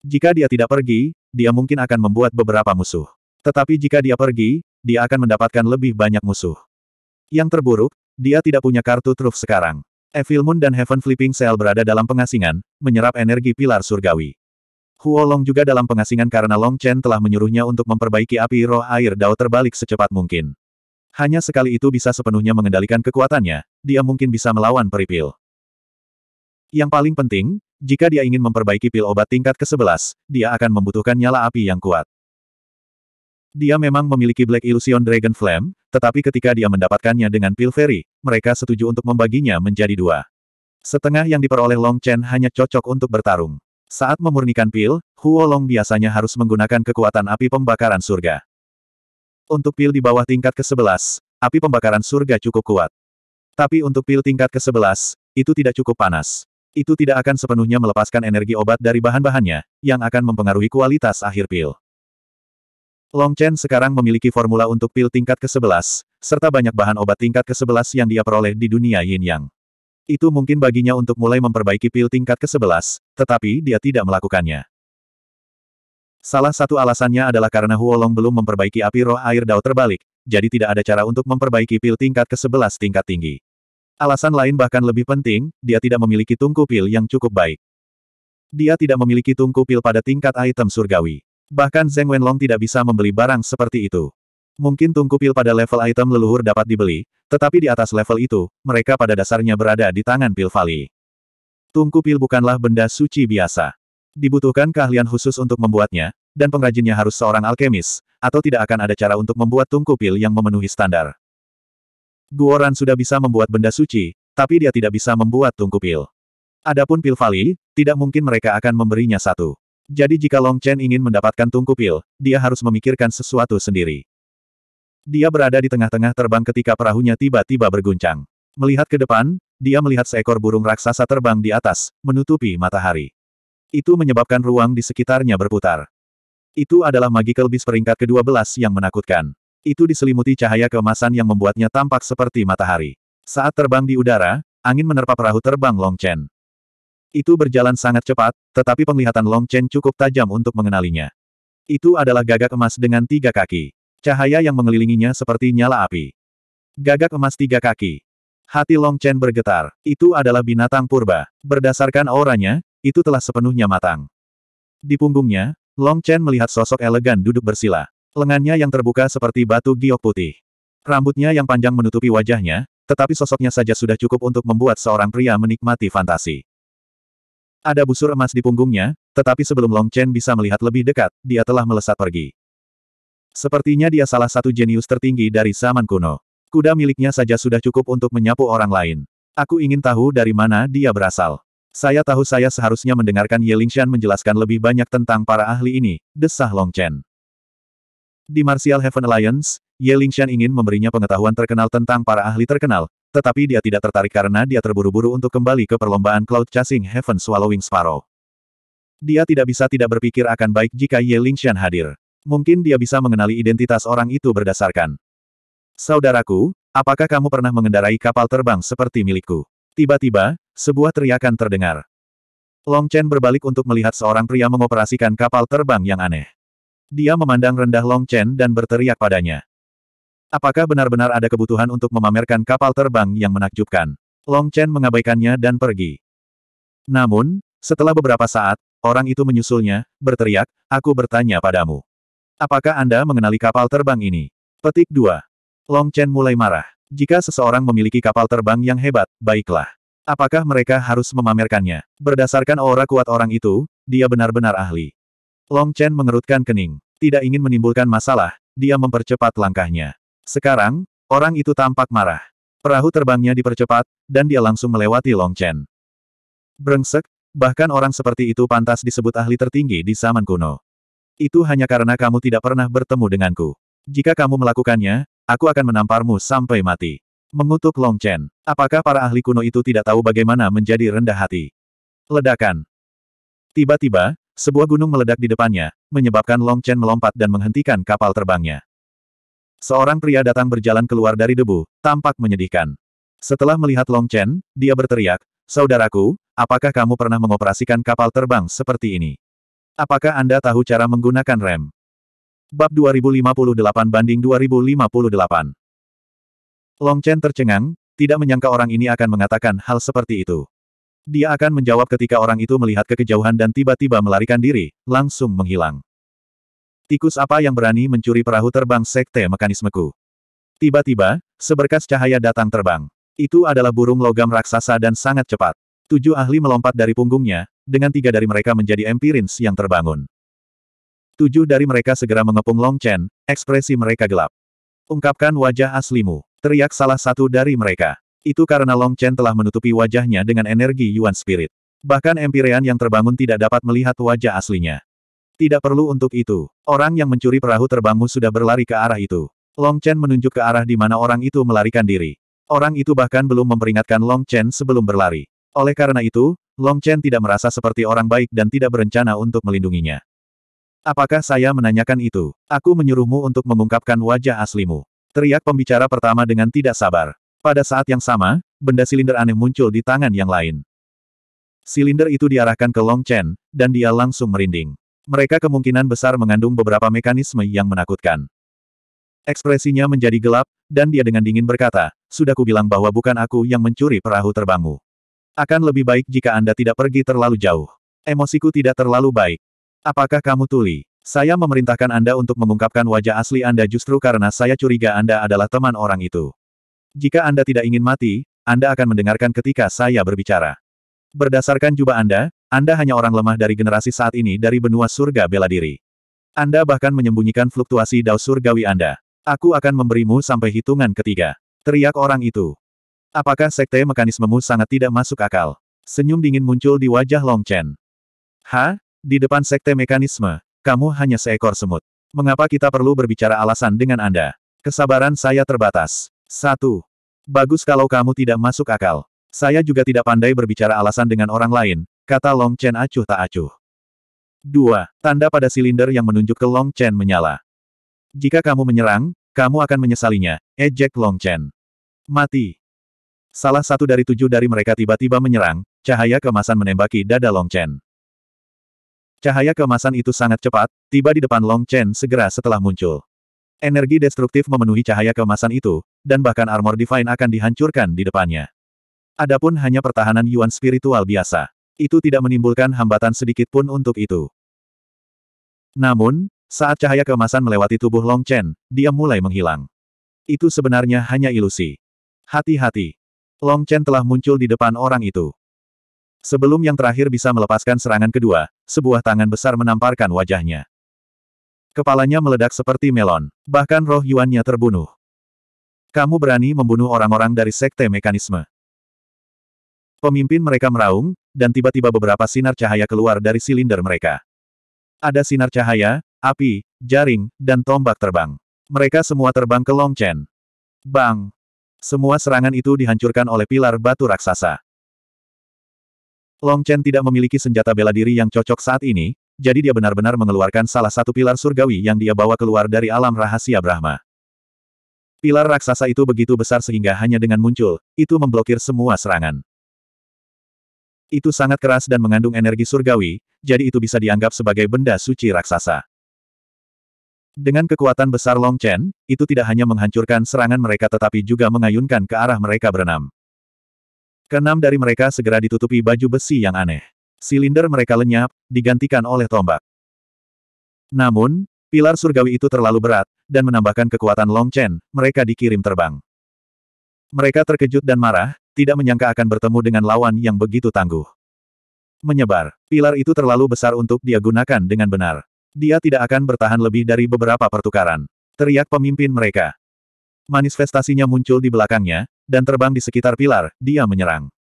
Jika dia tidak pergi, dia mungkin akan membuat beberapa musuh. Tetapi jika dia pergi, dia akan mendapatkan lebih banyak musuh. Yang terburuk, dia tidak punya kartu truf sekarang. Evil Moon dan Heaven Flipping Cell berada dalam pengasingan, menyerap energi pilar surgawi. Huolong juga dalam pengasingan karena Long Chen telah menyuruhnya untuk memperbaiki api roh air Dao terbalik secepat mungkin. Hanya sekali itu bisa sepenuhnya mengendalikan kekuatannya, dia mungkin bisa melawan peripil. Yang paling penting, jika dia ingin memperbaiki pil obat tingkat ke-11, dia akan membutuhkan nyala api yang kuat. Dia memang memiliki Black Illusion Dragon Flame, tetapi ketika dia mendapatkannya dengan pil Fairy, mereka setuju untuk membaginya menjadi dua. Setengah yang diperoleh Long Chen hanya cocok untuk bertarung. Saat memurnikan pil, Huolong biasanya harus menggunakan kekuatan api pembakaran surga. Untuk pil di bawah tingkat ke-11, api pembakaran surga cukup kuat. Tapi untuk pil tingkat ke-11, itu tidak cukup panas. Itu tidak akan sepenuhnya melepaskan energi obat dari bahan-bahannya, yang akan mempengaruhi kualitas akhir pil. Long Chen sekarang memiliki formula untuk pil tingkat ke-11, serta banyak bahan obat tingkat ke-11 yang dia peroleh di dunia Yin Yang. Itu mungkin baginya untuk mulai memperbaiki pil tingkat ke-11, tetapi dia tidak melakukannya. Salah satu alasannya adalah karena Huolong belum memperbaiki api roh air dao terbalik, jadi tidak ada cara untuk memperbaiki pil tingkat ke-11 tingkat tinggi. Alasan lain bahkan lebih penting, dia tidak memiliki tungku pil yang cukup baik. Dia tidak memiliki tungku pil pada tingkat item surgawi. Bahkan Zeng Wenlong tidak bisa membeli barang seperti itu. Mungkin tungku pil pada level item leluhur dapat dibeli, tetapi di atas level itu, mereka pada dasarnya berada di tangan pil Vali. Tungku pil bukanlah benda suci biasa. Dibutuhkan keahlian khusus untuk membuatnya, dan pengrajinnya harus seorang alkemis, atau tidak akan ada cara untuk membuat tungku pil yang memenuhi standar. Guoran sudah bisa membuat benda suci, tapi dia tidak bisa membuat tungku pil. Adapun pil Vali, tidak mungkin mereka akan memberinya satu. Jadi jika Long Chen ingin mendapatkan tungku pil, dia harus memikirkan sesuatu sendiri. Dia berada di tengah-tengah terbang ketika perahunya tiba-tiba berguncang. Melihat ke depan, dia melihat seekor burung raksasa terbang di atas, menutupi matahari. Itu menyebabkan ruang di sekitarnya berputar. Itu adalah magical beast peringkat ke-12 yang menakutkan. Itu diselimuti cahaya keemasan yang membuatnya tampak seperti matahari. Saat terbang di udara, angin menerpa perahu terbang Long Chen. Itu berjalan sangat cepat, tetapi penglihatan Long Chen cukup tajam untuk mengenalinya. Itu adalah gagak emas dengan tiga kaki. Cahaya yang mengelilinginya seperti nyala api. Gagak emas tiga kaki. Hati Long Chen bergetar. Itu adalah binatang purba. Berdasarkan auranya, itu telah sepenuhnya matang. Di punggungnya, Long Chen melihat sosok elegan duduk bersila. Lengannya yang terbuka seperti batu giok putih. Rambutnya yang panjang menutupi wajahnya, tetapi sosoknya saja sudah cukup untuk membuat seorang pria menikmati fantasi. Ada busur emas di punggungnya, tetapi sebelum Long Chen bisa melihat lebih dekat, dia telah melesat pergi. Sepertinya dia salah satu jenius tertinggi dari zaman kuno. Kuda miliknya saja sudah cukup untuk menyapu orang lain. Aku ingin tahu dari mana dia berasal. Saya tahu saya seharusnya mendengarkan Ye Lingxian menjelaskan lebih banyak tentang para ahli ini, desah Long Chen. Di Martial Heaven Alliance, Ye Lingxian ingin memberinya pengetahuan terkenal tentang para ahli terkenal, tetapi dia tidak tertarik karena dia terburu-buru untuk kembali ke perlombaan Cloud Chasing Heaven Swallowing Sparrow. Dia tidak bisa tidak berpikir akan baik jika Ye Lingxian hadir. Mungkin dia bisa mengenali identitas orang itu berdasarkan. Saudaraku, apakah kamu pernah mengendarai kapal terbang seperti milikku? Tiba-tiba, sebuah teriakan terdengar. Long Chen berbalik untuk melihat seorang pria mengoperasikan kapal terbang yang aneh. Dia memandang rendah Long Chen dan berteriak padanya. Apakah benar-benar ada kebutuhan untuk memamerkan kapal terbang yang menakjubkan? Long Chen mengabaikannya dan pergi. Namun, setelah beberapa saat, orang itu menyusulnya, berteriak, aku bertanya padamu. Apakah Anda mengenali kapal terbang ini? Petik 2. Long Chen mulai marah. Jika seseorang memiliki kapal terbang yang hebat, baiklah. Apakah mereka harus memamerkannya? Berdasarkan aura kuat orang itu, dia benar-benar ahli. Long Chen mengerutkan kening. Tidak ingin menimbulkan masalah, dia mempercepat langkahnya. Sekarang, orang itu tampak marah. Perahu terbangnya dipercepat, dan dia langsung melewati Long Chen. Brengsek, bahkan orang seperti itu pantas disebut ahli tertinggi di zaman kuno. Itu hanya karena kamu tidak pernah bertemu denganku. Jika kamu melakukannya, aku akan menamparmu sampai mati. Mengutuk Long Chen, apakah para ahli kuno itu tidak tahu bagaimana menjadi rendah hati? Ledakan. Tiba-tiba, sebuah gunung meledak di depannya, menyebabkan Long Chen melompat dan menghentikan kapal terbangnya. Seorang pria datang berjalan keluar dari debu, tampak menyedihkan. Setelah melihat Long Chen, dia berteriak, Saudaraku, apakah kamu pernah mengoperasikan kapal terbang seperti ini? Apakah Anda tahu cara menggunakan rem? Bab 2058 banding 2058. Long Chen tercengang, tidak menyangka orang ini akan mengatakan hal seperti itu. Dia akan menjawab ketika orang itu melihat ke kejauhan dan tiba-tiba melarikan diri, langsung menghilang. Tikus apa yang berani mencuri perahu terbang sekte mekanismeku? Tiba-tiba, seberkas cahaya datang terbang. Itu adalah burung logam raksasa dan sangat cepat. Tujuh ahli melompat dari punggungnya, dengan tiga dari mereka menjadi empirins yang terbangun. Tujuh dari mereka segera mengepung Long Chen, ekspresi mereka gelap. Ungkapkan wajah aslimu, teriak salah satu dari mereka. Itu karena Long Chen telah menutupi wajahnya dengan energi Yuan Spirit. Bahkan Empirean yang terbangun tidak dapat melihat wajah aslinya. Tidak perlu untuk itu. Orang yang mencuri perahu terbangmu sudah berlari ke arah itu. Long Chen menunjuk ke arah di mana orang itu melarikan diri. Orang itu bahkan belum memperingatkan Long Chen sebelum berlari. Oleh karena itu, Long Chen tidak merasa seperti orang baik dan tidak berencana untuk melindunginya. Apakah saya menanyakan itu? Aku menyuruhmu untuk mengungkapkan wajah aslimu. Teriak pembicara pertama dengan tidak sabar. Pada saat yang sama, benda silinder aneh muncul di tangan yang lain. Silinder itu diarahkan ke Long Chen, dan dia langsung merinding. Mereka kemungkinan besar mengandung beberapa mekanisme yang menakutkan. Ekspresinya menjadi gelap, dan dia dengan dingin berkata, sudah kubilang bahwa bukan aku yang mencuri perahu terbangmu. Akan lebih baik jika Anda tidak pergi terlalu jauh. Emosiku tidak terlalu baik. Apakah kamu tuli? Saya memerintahkan Anda untuk mengungkapkan wajah asli Anda justru karena saya curiga Anda adalah teman orang itu. Jika Anda tidak ingin mati, Anda akan mendengarkan ketika saya berbicara. Berdasarkan jubah Anda, Anda hanya orang lemah dari generasi saat ini dari benua surga bela diri. Anda bahkan menyembunyikan fluktuasi dao surgawi Anda. Aku akan memberimu sampai hitungan ketiga. Teriak orang itu. Apakah sekte mekanismemu sangat tidak masuk akal? Senyum dingin muncul di wajah Long Chen. Ha? Di depan sekte mekanisme, kamu hanya seekor semut. Mengapa kita perlu berbicara alasan dengan Anda? Kesabaran saya terbatas. Satu. Bagus kalau kamu tidak masuk akal. Saya juga tidak pandai berbicara alasan dengan orang lain, kata Long Chen acuh tak acuh. Dua. Tanda pada silinder yang menunjuk ke Long Chen menyala. Jika kamu menyerang, kamu akan menyesalinya, ejek Long Chen. Mati. Salah satu dari tujuh dari mereka tiba-tiba menyerang, cahaya kemasan menembaki dada Long Chen. Cahaya kemasan itu sangat cepat, tiba di depan Long Chen segera setelah muncul. Energi destruktif memenuhi cahaya kemasan itu, dan bahkan armor divine akan dihancurkan di depannya. Adapun hanya pertahanan Yuan spiritual biasa. Itu tidak menimbulkan hambatan sedikit pun untuk itu. Namun, saat cahaya kemasan melewati tubuh Long Chen, dia mulai menghilang. Itu sebenarnya hanya ilusi. Hati-hati, Long Chen telah muncul di depan orang itu. Sebelum yang terakhir bisa melepaskan serangan kedua, sebuah tangan besar menamparkan wajahnya. Kepalanya meledak seperti melon, bahkan roh Yuannya terbunuh. Kamu berani membunuh orang-orang dari sekte mekanisme. Pemimpin mereka meraung, dan tiba-tiba beberapa sinar cahaya keluar dari silinder mereka. Ada sinar cahaya, api, jaring, dan tombak terbang. Mereka semua terbang ke Long Chen. Bang! Semua serangan itu dihancurkan oleh pilar batu raksasa. Long Chen tidak memiliki senjata bela diri yang cocok saat ini, jadi dia benar-benar mengeluarkan salah satu pilar surgawi yang dia bawa keluar dari alam rahasia Brahma. Pilar raksasa itu begitu besar sehingga hanya dengan muncul, itu memblokir semua serangan. Itu sangat keras dan mengandung energi surgawi, jadi itu bisa dianggap sebagai benda suci raksasa. Dengan kekuatan besar Long Chen, itu tidak hanya menghancurkan serangan mereka tetapi juga mengayunkan ke arah mereka berenam. Keenam dari mereka segera ditutupi baju besi yang aneh. Silinder mereka lenyap, digantikan oleh tombak. Namun, pilar surgawi itu terlalu berat, dan menambahkan kekuatan Long Chen, mereka dikirim terbang. Mereka terkejut dan marah, tidak menyangka akan bertemu dengan lawan yang begitu tangguh. Menyebar, pilar itu terlalu besar untuk dia gunakan dengan benar. Dia tidak akan bertahan lebih dari beberapa pertukaran. Teriak pemimpin mereka. Manifestasinya muncul di belakangnya, dan terbang di sekitar pilar, dia menyerang.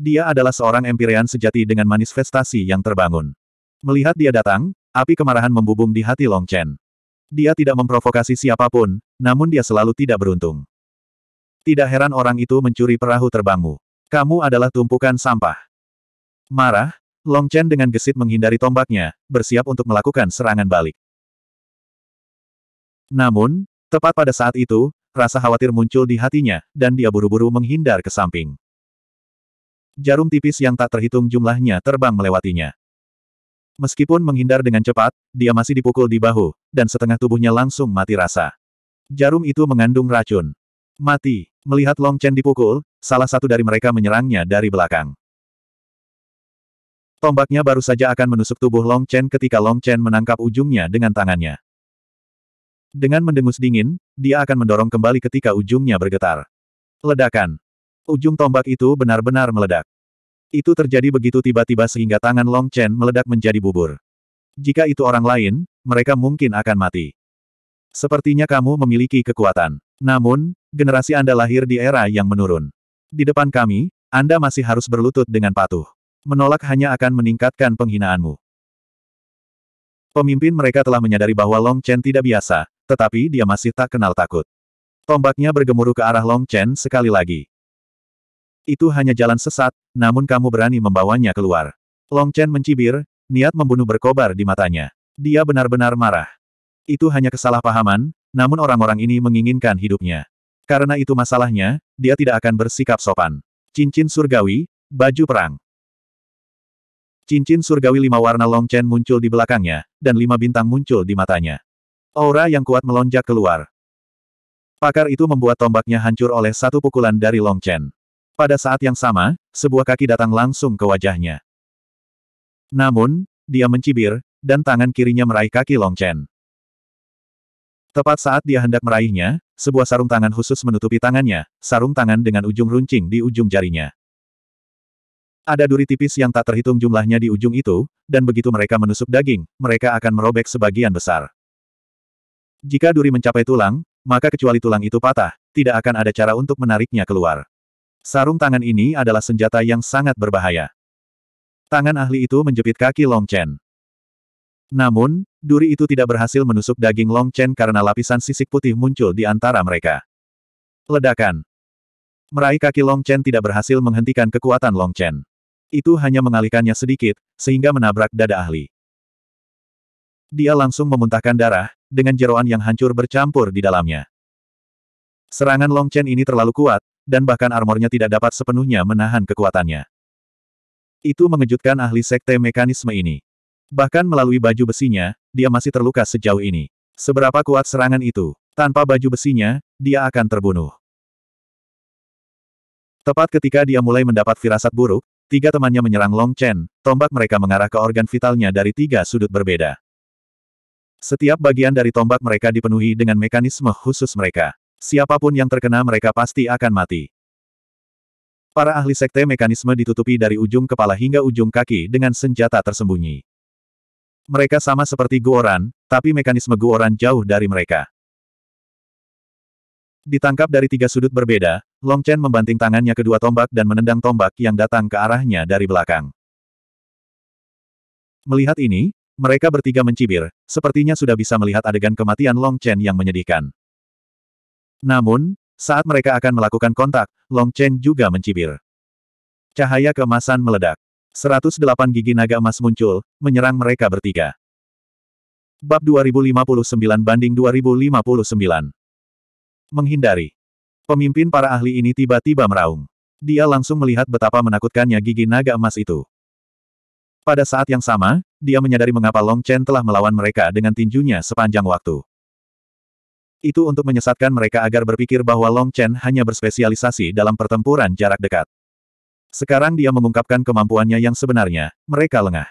Dia adalah seorang Empirean sejati dengan manifestasi yang terbangun. Melihat dia datang, api kemarahan membubung di hati Long Chen. Dia tidak memprovokasi siapapun, namun dia selalu tidak beruntung. Tidak heran orang itu mencuri perahu terbangmu. Kamu adalah tumpukan sampah. Marah, Long Chen dengan gesit menghindari tombaknya, bersiap untuk melakukan serangan balik. Namun, tepat pada saat itu, rasa khawatir muncul di hatinya, dan dia buru-buru menghindar ke samping. Jarum tipis yang tak terhitung jumlahnya terbang melewatinya. Meskipun menghindar dengan cepat, dia masih dipukul di bahu, dan setengah tubuhnya langsung mati rasa. Jarum itu mengandung racun. Mati. Melihat Long Chen dipukul, salah satu dari mereka menyerangnya dari belakang. Tombaknya baru saja akan menusuk tubuh Long Chen ketika Long Chen menangkap ujungnya dengan tangannya. Dengan mendengus dingin, dia akan mendorong kembali ketika ujungnya bergetar. Ledakan. Ujung tombak itu benar-benar meledak. Itu terjadi begitu tiba-tiba sehingga tangan Long Chen meledak menjadi bubur. Jika itu orang lain, mereka mungkin akan mati. Sepertinya kamu memiliki kekuatan. Namun, generasi Anda lahir di era yang menurun. Di depan kami, Anda masih harus berlutut dengan patuh. Menolak hanya akan meningkatkan penghinaanmu. Pemimpin mereka telah menyadari bahwa Long Chen tidak biasa, tetapi dia masih tak kenal takut. Tombaknya bergemuruh ke arah Long Chen sekali lagi. Itu hanya jalan sesat, namun kamu berani membawanya keluar. Long Chen mencibir, niat membunuh berkobar di matanya. Dia benar-benar marah. Itu hanya kesalahpahaman, namun orang-orang ini menginginkan hidupnya. Karena itu masalahnya, dia tidak akan bersikap sopan. Cincin surgawi, baju perang. Cincin surgawi lima warna Long muncul di belakangnya, dan lima bintang muncul di matanya. Aura yang kuat melonjak keluar. Pakar itu membuat tombaknya hancur oleh satu pukulan dari Long Pada saat yang sama, sebuah kaki datang langsung ke wajahnya. Namun, dia mencibir, dan tangan kirinya meraih kaki Long Tepat saat dia hendak meraihnya, sebuah sarung tangan khusus menutupi tangannya, sarung tangan dengan ujung runcing di ujung jarinya. Ada duri tipis yang tak terhitung jumlahnya di ujung itu, dan begitu mereka menusuk daging, mereka akan merobek sebagian besar. Jika duri mencapai tulang, maka kecuali tulang itu patah, tidak akan ada cara untuk menariknya keluar. Sarung tangan ini adalah senjata yang sangat berbahaya. Tangan ahli itu menjepit kaki Long Chen. Namun, duri itu tidak berhasil menusuk daging Long Chen karena lapisan sisik putih muncul di antara mereka. Ledakan. Meraih kaki Long Chen tidak berhasil menghentikan kekuatan Long Chen. Itu hanya mengalihkannya sedikit, sehingga menabrak dada ahli. Dia langsung memuntahkan darah, dengan jeroan yang hancur bercampur di dalamnya. Serangan Long Chen ini terlalu kuat, dan bahkan armornya tidak dapat sepenuhnya menahan kekuatannya. Itu mengejutkan ahli sekte mekanisme ini. Bahkan melalui baju besinya, dia masih terluka sejauh ini. Seberapa kuat serangan itu, tanpa baju besinya, dia akan terbunuh. Tepat ketika dia mulai mendapat firasat buruk, Tiga temannya menyerang Long Chen, tombak mereka mengarah ke organ vitalnya dari tiga sudut berbeda. Setiap bagian dari tombak mereka dipenuhi dengan mekanisme khusus mereka. Siapapun yang terkena mereka pasti akan mati. Para ahli sekte mekanisme ditutupi dari ujung kepala hingga ujung kaki dengan senjata tersembunyi. Mereka sama seperti Guoran, tapi mekanisme Guoran jauh dari mereka. Ditangkap dari tiga sudut berbeda, Long Chen membanting tangannya kedua tombak dan menendang tombak yang datang ke arahnya dari belakang. Melihat ini, mereka bertiga mencibir, sepertinya sudah bisa melihat adegan kematian Long Chen yang menyedihkan. Namun, saat mereka akan melakukan kontak, Long Chen juga mencibir. Cahaya keemasan meledak. 108 gigi naga emas muncul, menyerang mereka bertiga. Bab 2059 banding 2059 Menghindari. Pemimpin para ahli ini tiba-tiba meraung. Dia langsung melihat betapa menakutkannya gigi naga emas itu. Pada saat yang sama, dia menyadari mengapa Long Chen telah melawan mereka dengan tinjunya sepanjang waktu. Itu untuk menyesatkan mereka agar berpikir bahwa Long Chen hanya berspesialisasi dalam pertempuran jarak dekat. Sekarang dia mengungkapkan kemampuannya yang sebenarnya, mereka lengah.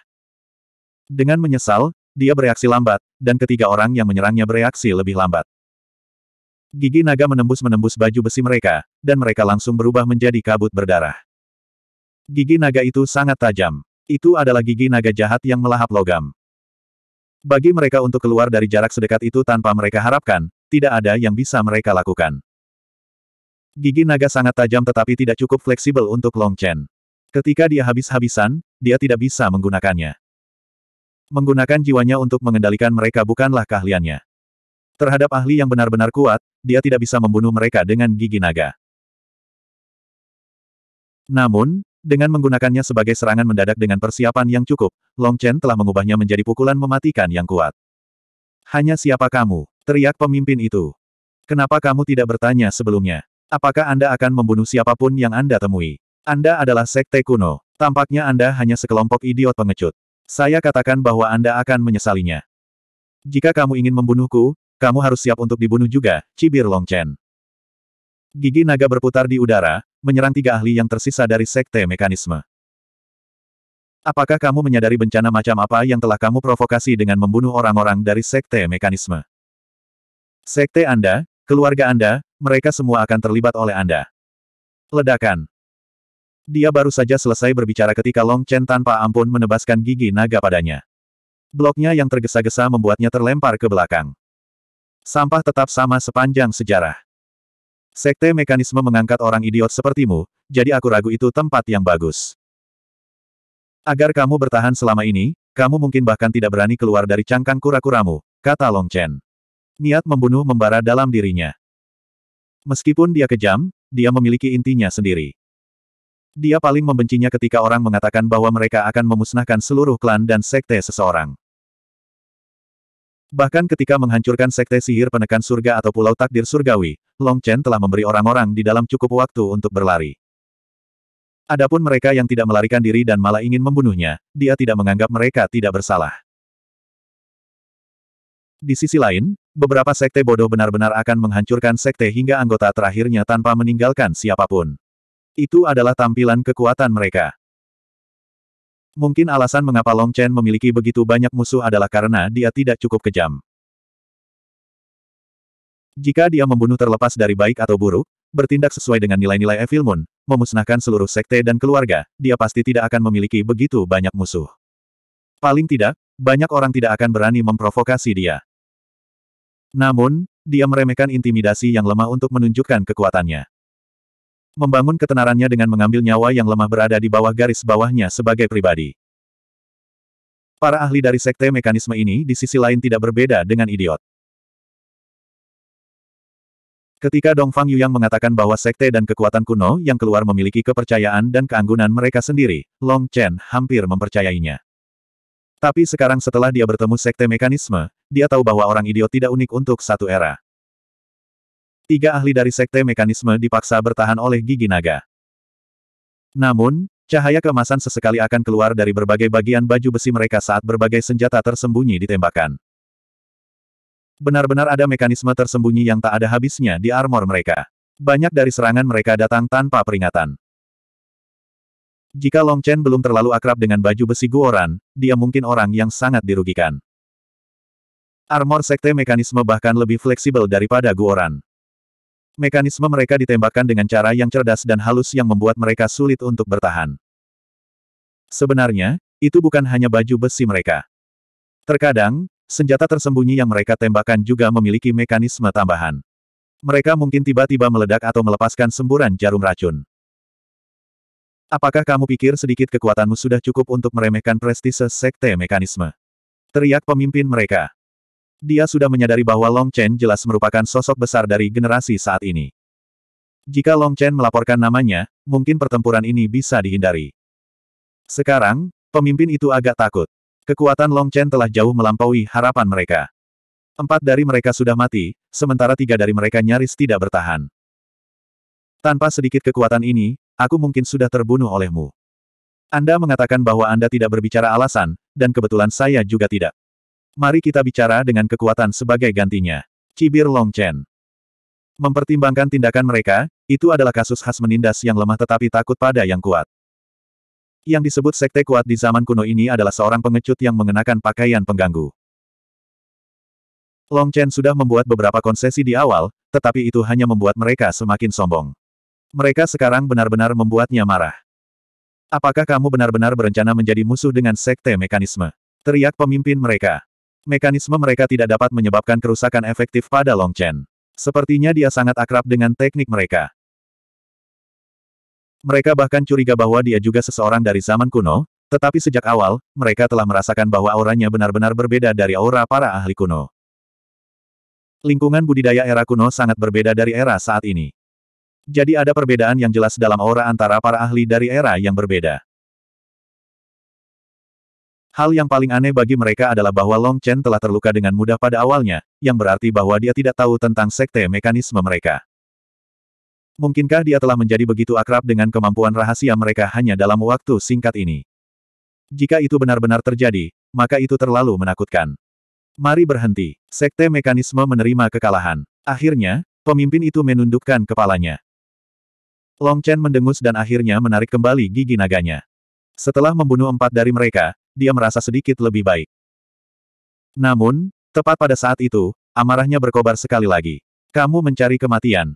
Dengan menyesal, dia bereaksi lambat, dan ketiga orang yang menyerangnya bereaksi lebih lambat. Gigi naga menembus-menembus baju besi mereka, dan mereka langsung berubah menjadi kabut berdarah. Gigi naga itu sangat tajam. Itu adalah gigi naga jahat yang melahap logam. Bagi mereka untuk keluar dari jarak sedekat itu tanpa mereka harapkan, tidak ada yang bisa mereka lakukan. Gigi naga sangat tajam tetapi tidak cukup fleksibel untuk Long Chen. Ketika dia habis-habisan, dia tidak bisa menggunakannya. Menggunakan jiwanya untuk mengendalikan mereka bukanlah keahliannya. Terhadap ahli yang benar-benar kuat, dia tidak bisa membunuh mereka dengan gigi naga. Namun, dengan menggunakannya sebagai serangan mendadak dengan persiapan yang cukup, Long Chen telah mengubahnya menjadi pukulan mematikan yang kuat. Hanya siapa kamu? Teriak pemimpin itu. Kenapa kamu tidak bertanya sebelumnya? Apakah Anda akan membunuh siapapun yang Anda temui? Anda adalah sekte kuno. Tampaknya Anda hanya sekelompok idiot pengecut. Saya katakan bahwa Anda akan menyesalinya. Jika kamu ingin membunuhku, kamu harus siap untuk dibunuh juga, cibir Long Chen. Gigi naga berputar di udara, menyerang tiga ahli yang tersisa dari sekte mekanisme. Apakah kamu menyadari bencana macam apa yang telah kamu provokasi dengan membunuh orang-orang dari sekte mekanisme? Sekte Anda, keluarga Anda, mereka semua akan terlibat oleh Anda. Ledakan. Dia baru saja selesai berbicara ketika Long Chen tanpa ampun menebaskan gigi naga padanya. Bloknya yang tergesa-gesa membuatnya terlempar ke belakang. Sampah tetap sama sepanjang sejarah. Sekte mekanisme mengangkat orang idiot sepertimu, jadi aku ragu itu tempat yang bagus. Agar kamu bertahan selama ini, kamu mungkin bahkan tidak berani keluar dari cangkang kura-kuramu, kata Long Chen. Niat membunuh membara dalam dirinya. Meskipun dia kejam, dia memiliki intinya sendiri. Dia paling membencinya ketika orang mengatakan bahwa mereka akan memusnahkan seluruh klan dan sekte seseorang. Bahkan ketika menghancurkan sekte sihir penekan surga atau pulau takdir surgawi, Long Chen telah memberi orang-orang di dalam cukup waktu untuk berlari. Adapun mereka yang tidak melarikan diri dan malah ingin membunuhnya, dia tidak menganggap mereka tidak bersalah. Di sisi lain, beberapa sekte bodoh benar-benar akan menghancurkan sekte hingga anggota terakhirnya tanpa meninggalkan siapapun. Itu adalah tampilan kekuatan mereka. Mungkin alasan mengapa Long Chen memiliki begitu banyak musuh adalah karena dia tidak cukup kejam. Jika dia membunuh terlepas dari baik atau buruk, bertindak sesuai dengan nilai-nilai Evil Moon, memusnahkan seluruh sekte dan keluarga, dia pasti tidak akan memiliki begitu banyak musuh. Paling tidak, banyak orang tidak akan berani memprovokasi dia. Namun, dia meremehkan intimidasi yang lemah untuk menunjukkan kekuatannya. Membangun ketenarannya dengan mengambil nyawa yang lemah berada di bawah garis bawahnya sebagai pribadi. Para ahli dari sekte mekanisme ini di sisi lain tidak berbeda dengan idiot. Ketika Dongfang Fang Yuyang mengatakan bahwa sekte dan kekuatan kuno yang keluar memiliki kepercayaan dan keanggunan mereka sendiri, Long Chen hampir mempercayainya. Tapi sekarang setelah dia bertemu sekte mekanisme, dia tahu bahwa orang idiot tidak unik untuk satu era. Tiga ahli dari sekte mekanisme dipaksa bertahan oleh gigi naga. Namun, cahaya kemasan sesekali akan keluar dari berbagai bagian baju besi mereka saat berbagai senjata tersembunyi ditembakkan. Benar-benar ada mekanisme tersembunyi yang tak ada habisnya di armor mereka. Banyak dari serangan mereka datang tanpa peringatan. Jika Long Chen belum terlalu akrab dengan baju besi Guoran, dia mungkin orang yang sangat dirugikan. Armor sekte mekanisme bahkan lebih fleksibel daripada Guoran. Mekanisme mereka ditembakkan dengan cara yang cerdas dan halus yang membuat mereka sulit untuk bertahan. Sebenarnya, itu bukan hanya baju besi mereka. Terkadang, senjata tersembunyi yang mereka tembakkan juga memiliki mekanisme tambahan. Mereka mungkin tiba-tiba meledak atau melepaskan semburan jarum racun. Apakah kamu pikir sedikit kekuatanmu sudah cukup untuk meremehkan prestise sekte mekanisme? Teriak pemimpin mereka. Dia sudah menyadari bahwa Long Chen jelas merupakan sosok besar dari generasi saat ini. Jika Long Chen melaporkan namanya, mungkin pertempuran ini bisa dihindari. Sekarang, pemimpin itu agak takut. Kekuatan Long Chen telah jauh melampaui harapan mereka. Empat dari mereka sudah mati, sementara tiga dari mereka nyaris tidak bertahan. Tanpa sedikit kekuatan ini, aku mungkin sudah terbunuh olehmu. Anda mengatakan bahwa Anda tidak berbicara alasan, dan kebetulan saya juga tidak. Mari kita bicara dengan kekuatan sebagai gantinya. Cibir Long Chen. Mempertimbangkan tindakan mereka, itu adalah kasus khas menindas yang lemah tetapi takut pada yang kuat. Yang disebut sekte kuat di zaman kuno ini adalah seorang pengecut yang mengenakan pakaian pengganggu. Long Chen sudah membuat beberapa konsesi di awal, tetapi itu hanya membuat mereka semakin sombong. Mereka sekarang benar-benar membuatnya marah. Apakah kamu benar-benar berencana menjadi musuh dengan sekte mekanisme? Teriak pemimpin mereka mekanisme mereka tidak dapat menyebabkan kerusakan efektif pada Long Chen. Sepertinya dia sangat akrab dengan teknik mereka. Mereka bahkan curiga bahwa dia juga seseorang dari zaman kuno, tetapi sejak awal, mereka telah merasakan bahwa auranya benar-benar berbeda dari aura para ahli kuno. Lingkungan budidaya era kuno sangat berbeda dari era saat ini. Jadi ada perbedaan yang jelas dalam aura antara para ahli dari era yang berbeda. Hal yang paling aneh bagi mereka adalah bahwa Long Chen telah terluka dengan mudah pada awalnya, yang berarti bahwa dia tidak tahu tentang sekte mekanisme mereka. Mungkinkah dia telah menjadi begitu akrab dengan kemampuan rahasia mereka hanya dalam waktu singkat ini? Jika itu benar-benar terjadi, maka itu terlalu menakutkan. Mari berhenti. Sekte mekanisme menerima kekalahan. Akhirnya, pemimpin itu menundukkan kepalanya. Long Chen mendengus dan akhirnya menarik kembali gigi naganya. Setelah membunuh empat dari mereka, dia merasa sedikit lebih baik. Namun, tepat pada saat itu, amarahnya berkobar sekali lagi. Kamu mencari kematian.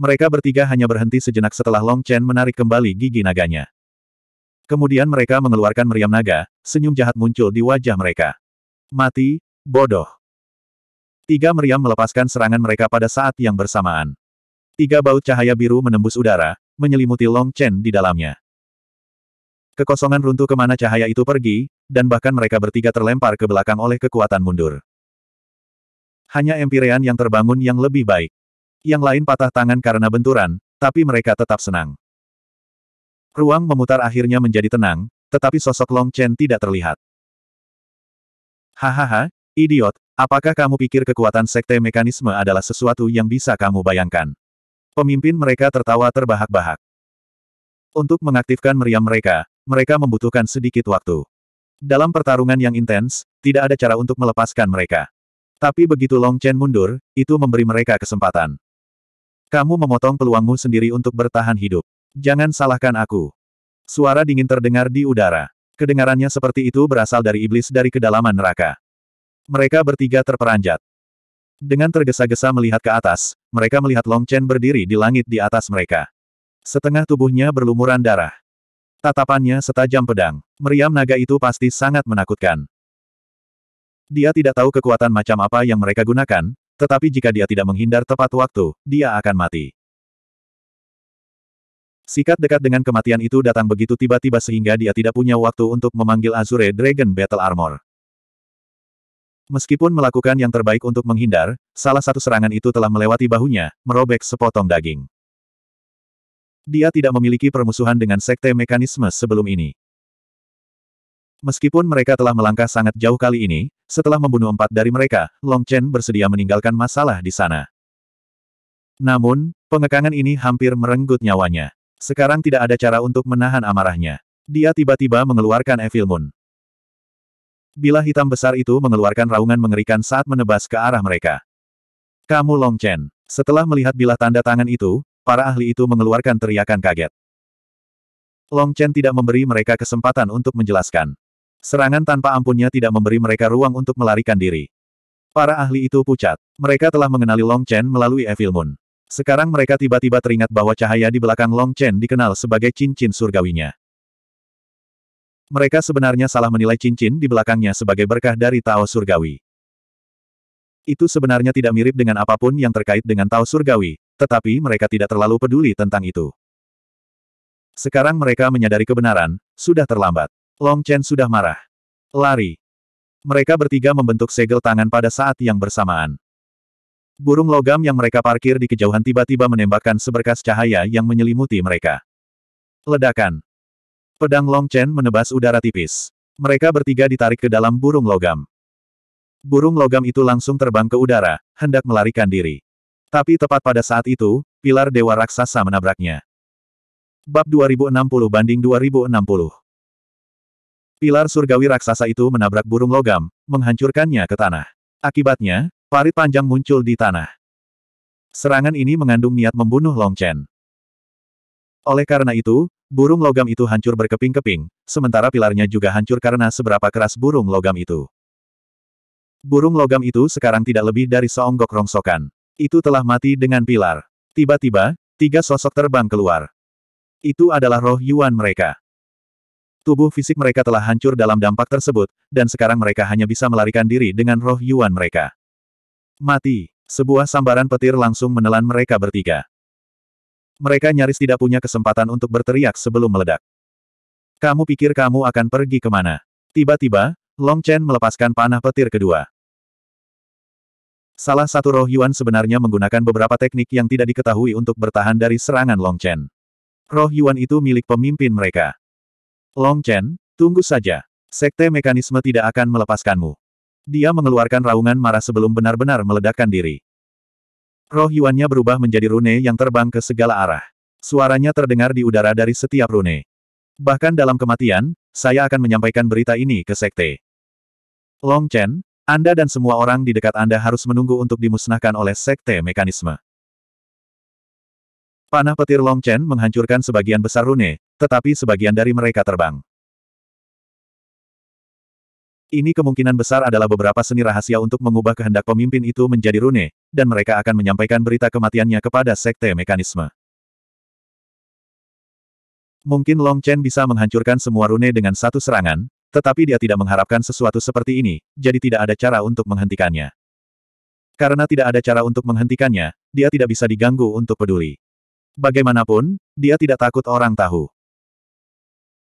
Mereka bertiga hanya berhenti sejenak setelah Long Chen menarik kembali gigi naganya. Kemudian mereka mengeluarkan meriam naga, senyum jahat muncul di wajah mereka. Mati, bodoh. Tiga meriam melepaskan serangan mereka pada saat yang bersamaan. Tiga baut cahaya biru menembus udara, menyelimuti Long Chen di dalamnya. Kekosongan runtuh kemana cahaya itu pergi, dan bahkan mereka bertiga terlempar ke belakang oleh kekuatan mundur. Hanya Empirean yang terbangun yang lebih baik. Yang lain patah tangan karena benturan, tapi mereka tetap senang. Ruang memutar akhirnya menjadi tenang, tetapi sosok Long Chen tidak terlihat. Hahaha, idiot, apakah kamu pikir kekuatan sekte mekanisme adalah sesuatu yang bisa kamu bayangkan? Pemimpin mereka tertawa terbahak-bahak. Untuk mengaktifkan meriam mereka, mereka membutuhkan sedikit waktu. Dalam pertarungan yang intens, tidak ada cara untuk melepaskan mereka. Tapi begitu Long Chen mundur, itu memberi mereka kesempatan. Kamu memotong peluangmu sendiri untuk bertahan hidup. Jangan salahkan aku. Suara dingin terdengar di udara. Kedengarannya seperti itu berasal dari iblis dari kedalaman neraka. Mereka bertiga terperanjat. Dengan tergesa-gesa melihat ke atas, mereka melihat Long Chen berdiri di langit di atas mereka. Setengah tubuhnya berlumuran darah. Tatapannya setajam pedang. Meriam naga itu pasti sangat menakutkan. Dia tidak tahu kekuatan macam apa yang mereka gunakan, tetapi jika dia tidak menghindar tepat waktu, dia akan mati. Sikat dekat dengan kematian itu datang begitu tiba-tiba sehingga dia tidak punya waktu untuk memanggil Azure Dragon Battle Armor. Meskipun melakukan yang terbaik untuk menghindar, salah satu serangan itu telah melewati bahunya, merobek sepotong daging. Dia tidak memiliki permusuhan dengan sekte mekanisme sebelum ini. Meskipun mereka telah melangkah sangat jauh kali ini, setelah membunuh empat dari mereka, Long Chen bersedia meninggalkan masalah di sana. Namun, pengekangan ini hampir merenggut nyawanya. Sekarang tidak ada cara untuk menahan amarahnya. Dia tiba-tiba mengeluarkan Evil Moon. Bila hitam besar itu mengeluarkan raungan mengerikan saat menebas ke arah mereka. Kamu Long Chen. Setelah melihat bilah tanda tangan itu, Para ahli itu mengeluarkan teriakan kaget. Long Chen tidak memberi mereka kesempatan untuk menjelaskan. Serangan tanpa ampunnya tidak memberi mereka ruang untuk melarikan diri. Para ahli itu pucat. Mereka telah mengenali Long Chen melalui Evil Moon. Sekarang mereka tiba-tiba teringat bahwa cahaya di belakang Long Chen dikenal sebagai cincin surgawinya. Mereka sebenarnya salah menilai cincin di belakangnya sebagai berkah dari Tao Surgawi. Itu sebenarnya tidak mirip dengan apapun yang terkait dengan Tao Surgawi, tetapi mereka tidak terlalu peduli tentang itu. Sekarang mereka menyadari kebenaran, sudah terlambat. Long Chen sudah marah. Lari. Mereka bertiga membentuk segel tangan pada saat yang bersamaan. Burung logam yang mereka parkir di kejauhan tiba-tiba menembakkan seberkas cahaya yang menyelimuti mereka. Ledakan. Pedang Long Chen menebas udara tipis. Mereka bertiga ditarik ke dalam burung logam. Burung logam itu langsung terbang ke udara, hendak melarikan diri. Tapi tepat pada saat itu, pilar dewa raksasa menabraknya. Bab 2060 banding 2060 Pilar surgawi raksasa itu menabrak burung logam, menghancurkannya ke tanah. Akibatnya, parit panjang muncul di tanah. Serangan ini mengandung niat membunuh Long Chen. Oleh karena itu, burung logam itu hancur berkeping-keping, sementara pilarnya juga hancur karena seberapa keras burung logam itu. Burung logam itu sekarang tidak lebih dari seonggok rongsokan itu telah mati dengan pilar. Tiba-tiba, tiga sosok terbang keluar. Itu adalah roh Yuan mereka. Tubuh fisik mereka telah hancur dalam dampak tersebut, dan sekarang mereka hanya bisa melarikan diri dengan roh Yuan mereka. Mati, sebuah sambaran petir langsung menelan mereka bertiga. Mereka nyaris tidak punya kesempatan untuk berteriak sebelum meledak. Kamu pikir kamu akan pergi kemana? Tiba-tiba, Long Chen melepaskan panah petir kedua. Salah satu roh Yuan sebenarnya menggunakan beberapa teknik yang tidak diketahui untuk bertahan dari serangan Long Chen. Roh Yuan itu milik pemimpin mereka. Long Chen, tunggu saja. Sekte mekanisme tidak akan melepaskanmu. Dia mengeluarkan raungan marah sebelum benar-benar meledakkan diri. Roh Yuannya berubah menjadi rune yang terbang ke segala arah. Suaranya terdengar di udara dari setiap rune. Bahkan dalam kematian, saya akan menyampaikan berita ini ke sekte. Long Chen, anda dan semua orang di dekat Anda harus menunggu untuk dimusnahkan oleh sekte mekanisme. Panah petir Long Chen menghancurkan sebagian besar rune, tetapi sebagian dari mereka terbang. Ini kemungkinan besar adalah beberapa seni rahasia untuk mengubah kehendak pemimpin itu menjadi rune, dan mereka akan menyampaikan berita kematiannya kepada sekte mekanisme. Mungkin Long Chen bisa menghancurkan semua rune dengan satu serangan, tetapi dia tidak mengharapkan sesuatu seperti ini, jadi tidak ada cara untuk menghentikannya. Karena tidak ada cara untuk menghentikannya, dia tidak bisa diganggu untuk peduli. Bagaimanapun, dia tidak takut orang tahu.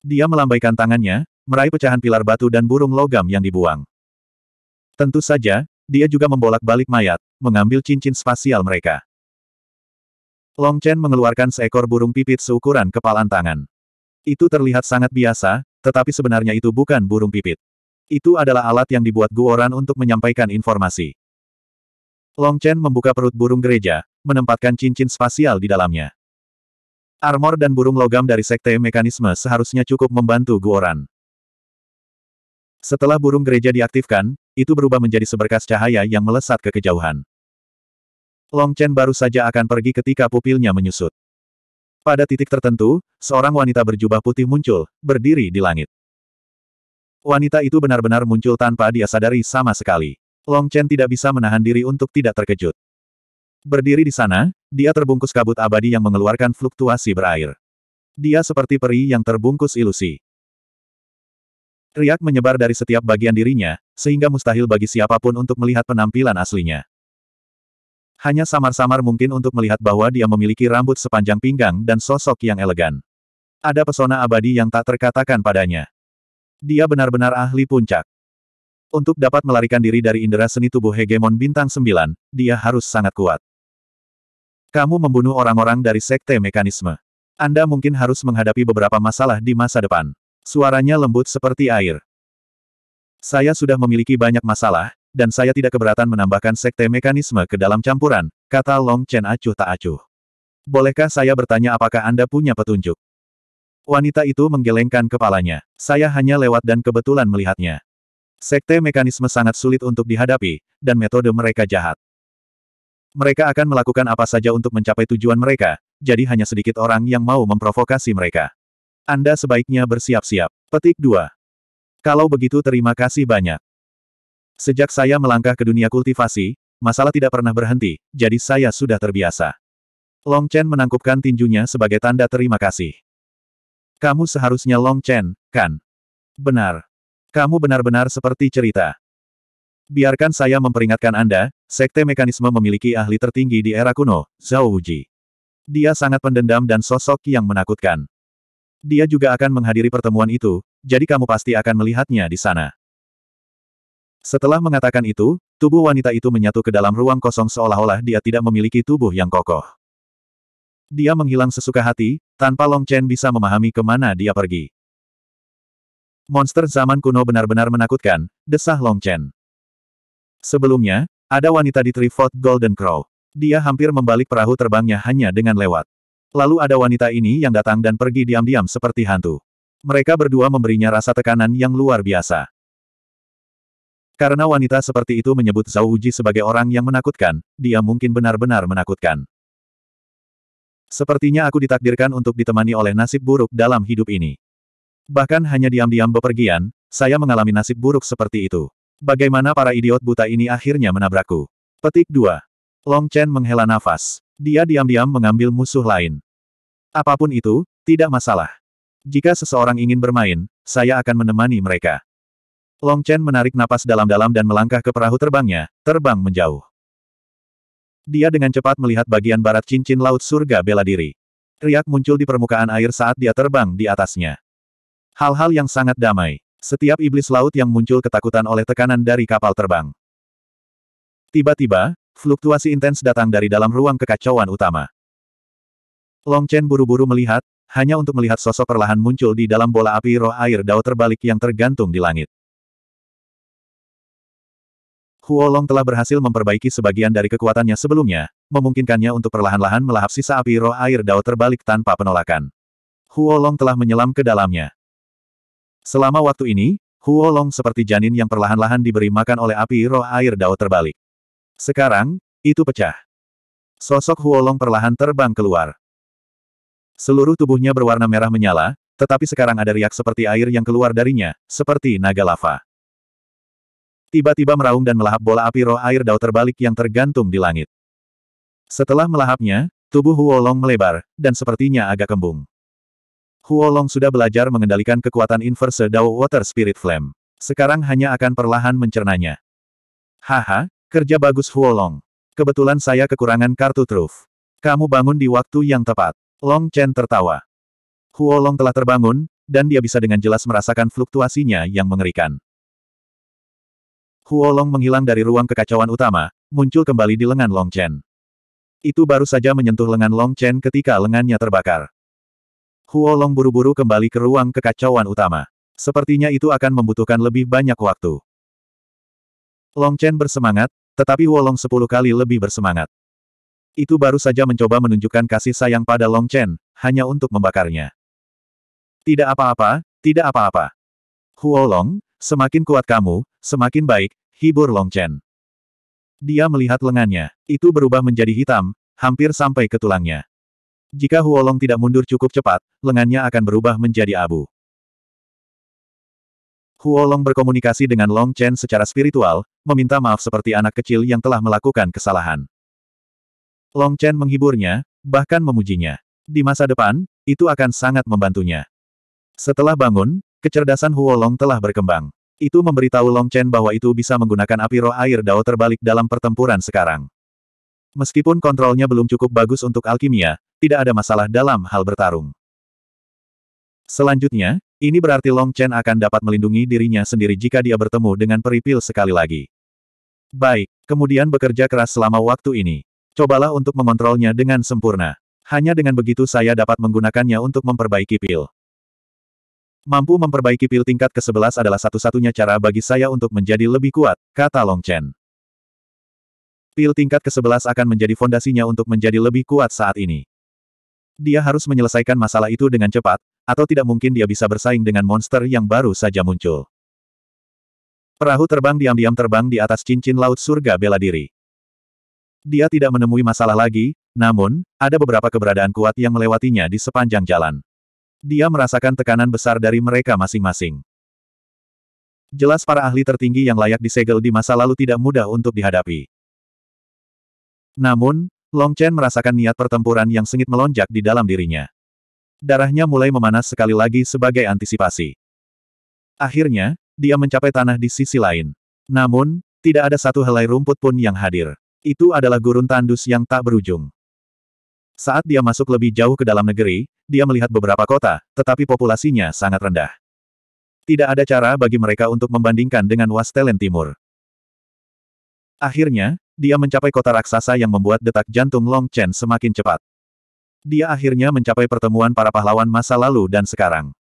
Dia melambaikan tangannya, meraih pecahan pilar batu dan burung logam yang dibuang. Tentu saja, dia juga membolak-balik mayat, mengambil cincin spasial mereka. Long Chen mengeluarkan seekor burung pipit seukuran kepalan tangan. Itu terlihat sangat biasa, tetapi sebenarnya itu bukan burung pipit. Itu adalah alat yang dibuat Guoran untuk menyampaikan informasi. Long Chen membuka perut burung gereja, menempatkan cincin spasial di dalamnya. Armor dan burung logam dari sekte mekanisme seharusnya cukup membantu Guoran. Setelah burung gereja diaktifkan, itu berubah menjadi seberkas cahaya yang melesat ke kejauhan. Long Chen baru saja akan pergi ketika pupilnya menyusut. Pada titik tertentu, seorang wanita berjubah putih muncul, berdiri di langit. Wanita itu benar-benar muncul tanpa dia sadari sama sekali. Long Chen tidak bisa menahan diri untuk tidak terkejut. Berdiri di sana, dia terbungkus kabut abadi yang mengeluarkan fluktuasi berair. Dia seperti peri yang terbungkus ilusi. Riak menyebar dari setiap bagian dirinya, sehingga mustahil bagi siapapun untuk melihat penampilan aslinya. Hanya samar-samar mungkin untuk melihat bahwa dia memiliki rambut sepanjang pinggang dan sosok yang elegan. Ada pesona abadi yang tak terkatakan padanya. Dia benar-benar ahli puncak. Untuk dapat melarikan diri dari indera seni tubuh hegemon bintang sembilan, dia harus sangat kuat. Kamu membunuh orang-orang dari sekte mekanisme. Anda mungkin harus menghadapi beberapa masalah di masa depan. Suaranya lembut seperti air. Saya sudah memiliki banyak masalah, dan saya tidak keberatan menambahkan sekte mekanisme ke dalam campuran, kata Long Chen acuh tak acuh. Bolehkah saya bertanya apakah Anda punya petunjuk? Wanita itu menggelengkan kepalanya. Saya hanya lewat dan kebetulan melihatnya. Sekte mekanisme sangat sulit untuk dihadapi, dan metode mereka jahat. Mereka akan melakukan apa saja untuk mencapai tujuan mereka, jadi hanya sedikit orang yang mau memprovokasi mereka. Anda sebaiknya bersiap-siap. Petik 2. Kalau begitu terima kasih banyak. Sejak saya melangkah ke dunia kultivasi, masalah tidak pernah berhenti, jadi saya sudah terbiasa. Long Chen menangkupkan tinjunya sebagai tanda terima kasih. Kamu seharusnya Long Chen, kan? Benar. Kamu benar-benar seperti cerita. Biarkan saya memperingatkan Anda, Sekte Mekanisme memiliki ahli tertinggi di era kuno, Zhao Wuji. Dia sangat pendendam dan sosok yang menakutkan. Dia juga akan menghadiri pertemuan itu, jadi kamu pasti akan melihatnya di sana. Setelah mengatakan itu, tubuh wanita itu menyatu ke dalam ruang kosong seolah-olah dia tidak memiliki tubuh yang kokoh. Dia menghilang sesuka hati, tanpa Long Chen bisa memahami kemana dia pergi. Monster zaman kuno benar-benar menakutkan, desah Long Chen. Sebelumnya, ada wanita di Trifort Golden Crow. Dia hampir membalik perahu terbangnya hanya dengan lewat. Lalu ada wanita ini yang datang dan pergi diam-diam seperti hantu. Mereka berdua memberinya rasa tekanan yang luar biasa. Karena wanita seperti itu menyebut Zhao Wuji sebagai orang yang menakutkan, dia mungkin benar-benar menakutkan. Sepertinya aku ditakdirkan untuk ditemani oleh nasib buruk dalam hidup ini. Bahkan hanya diam-diam bepergian, saya mengalami nasib buruk seperti itu. Bagaimana para idiot buta ini akhirnya menabrakku? Petik 2. Long Chen menghela nafas. Dia diam-diam mengambil musuh lain. Apapun itu, tidak masalah. Jika seseorang ingin bermain, saya akan menemani mereka. Long Chen menarik napas dalam-dalam dan melangkah ke perahu terbangnya, terbang menjauh. Dia dengan cepat melihat bagian barat cincin laut surga bela diri. Riak muncul di permukaan air saat dia terbang di atasnya. Hal-hal yang sangat damai. Setiap iblis laut yang muncul ketakutan oleh tekanan dari kapal terbang. Tiba-tiba, fluktuasi intens datang dari dalam ruang kekacauan utama. Long Chen buru-buru melihat, hanya untuk melihat sosok perlahan muncul di dalam bola api roh air dao terbalik yang tergantung di langit. Huolong telah berhasil memperbaiki sebagian dari kekuatannya sebelumnya, memungkinkannya untuk perlahan-lahan melahap sisa api roh air dao terbalik tanpa penolakan. Huolong telah menyelam ke dalamnya. Selama waktu ini, Huolong seperti janin yang perlahan-lahan diberi makan oleh api roh air dao terbalik. Sekarang, itu pecah. Sosok Huolong perlahan terbang keluar. Seluruh tubuhnya berwarna merah menyala, tetapi sekarang ada riak seperti air yang keluar darinya, seperti naga lava tiba-tiba meraung dan melahap bola api roh air dao terbalik yang tergantung di langit. Setelah melahapnya, tubuh Huolong melebar, dan sepertinya agak kembung. Huolong sudah belajar mengendalikan kekuatan inverse Dao Water Spirit Flame. Sekarang hanya akan perlahan mencernanya. Haha, kerja bagus Huolong. Kebetulan saya kekurangan kartu truf. Kamu bangun di waktu yang tepat. Long Chen tertawa. Huolong telah terbangun, dan dia bisa dengan jelas merasakan fluktuasinya yang mengerikan. Huolong menghilang dari ruang kekacauan utama, muncul kembali di lengan Long Chen. Itu baru saja menyentuh lengan Long Chen ketika lengannya terbakar. Huolong buru-buru kembali ke ruang kekacauan utama. Sepertinya itu akan membutuhkan lebih banyak waktu. Long Chen bersemangat, tetapi Huolong sepuluh kali lebih bersemangat. Itu baru saja mencoba menunjukkan kasih sayang pada Long Chen, hanya untuk membakarnya. Tidak apa-apa, tidak apa-apa. Huolong, semakin kuat kamu, Semakin baik, hibur Long Chen. Dia melihat lengannya. Itu berubah menjadi hitam, hampir sampai ke tulangnya. Jika Huolong tidak mundur cukup cepat, lengannya akan berubah menjadi abu. Huolong berkomunikasi dengan Long Chen secara spiritual, meminta maaf seperti anak kecil yang telah melakukan kesalahan. Long Chen menghiburnya, bahkan memujinya. Di masa depan, itu akan sangat membantunya. Setelah bangun, kecerdasan Huolong telah berkembang. Itu memberitahu Long Chen bahwa itu bisa menggunakan api roh air dao terbalik dalam pertempuran sekarang. Meskipun kontrolnya belum cukup bagus untuk alkimia, tidak ada masalah dalam hal bertarung. Selanjutnya, ini berarti Long Chen akan dapat melindungi dirinya sendiri jika dia bertemu dengan peripil sekali lagi. Baik, kemudian bekerja keras selama waktu ini. Cobalah untuk mengontrolnya dengan sempurna. Hanya dengan begitu saya dapat menggunakannya untuk memperbaiki pil. Mampu memperbaiki pil tingkat ke-11 adalah satu-satunya cara bagi saya untuk menjadi lebih kuat, kata Long Chen. Pil tingkat ke-11 akan menjadi fondasinya untuk menjadi lebih kuat saat ini. Dia harus menyelesaikan masalah itu dengan cepat, atau tidak mungkin dia bisa bersaing dengan monster yang baru saja muncul. Perahu terbang diam-diam terbang di atas cincin laut surga bela diri. Dia tidak menemui masalah lagi, namun, ada beberapa keberadaan kuat yang melewatinya di sepanjang jalan. Dia merasakan tekanan besar dari mereka masing-masing. Jelas para ahli tertinggi yang layak disegel di masa lalu tidak mudah untuk dihadapi. Namun, Long Chen merasakan niat pertempuran yang sengit melonjak di dalam dirinya. Darahnya mulai memanas sekali lagi sebagai antisipasi. Akhirnya, dia mencapai tanah di sisi lain. Namun, tidak ada satu helai rumput pun yang hadir. Itu adalah gurun tandus yang tak berujung. Saat dia masuk lebih jauh ke dalam negeri, dia melihat beberapa kota, tetapi populasinya sangat rendah. Tidak ada cara bagi mereka untuk membandingkan dengan Wastelen Timur. Akhirnya, dia mencapai kota raksasa yang membuat detak jantung Long Chen semakin cepat. Dia akhirnya mencapai pertemuan para pahlawan masa lalu dan sekarang.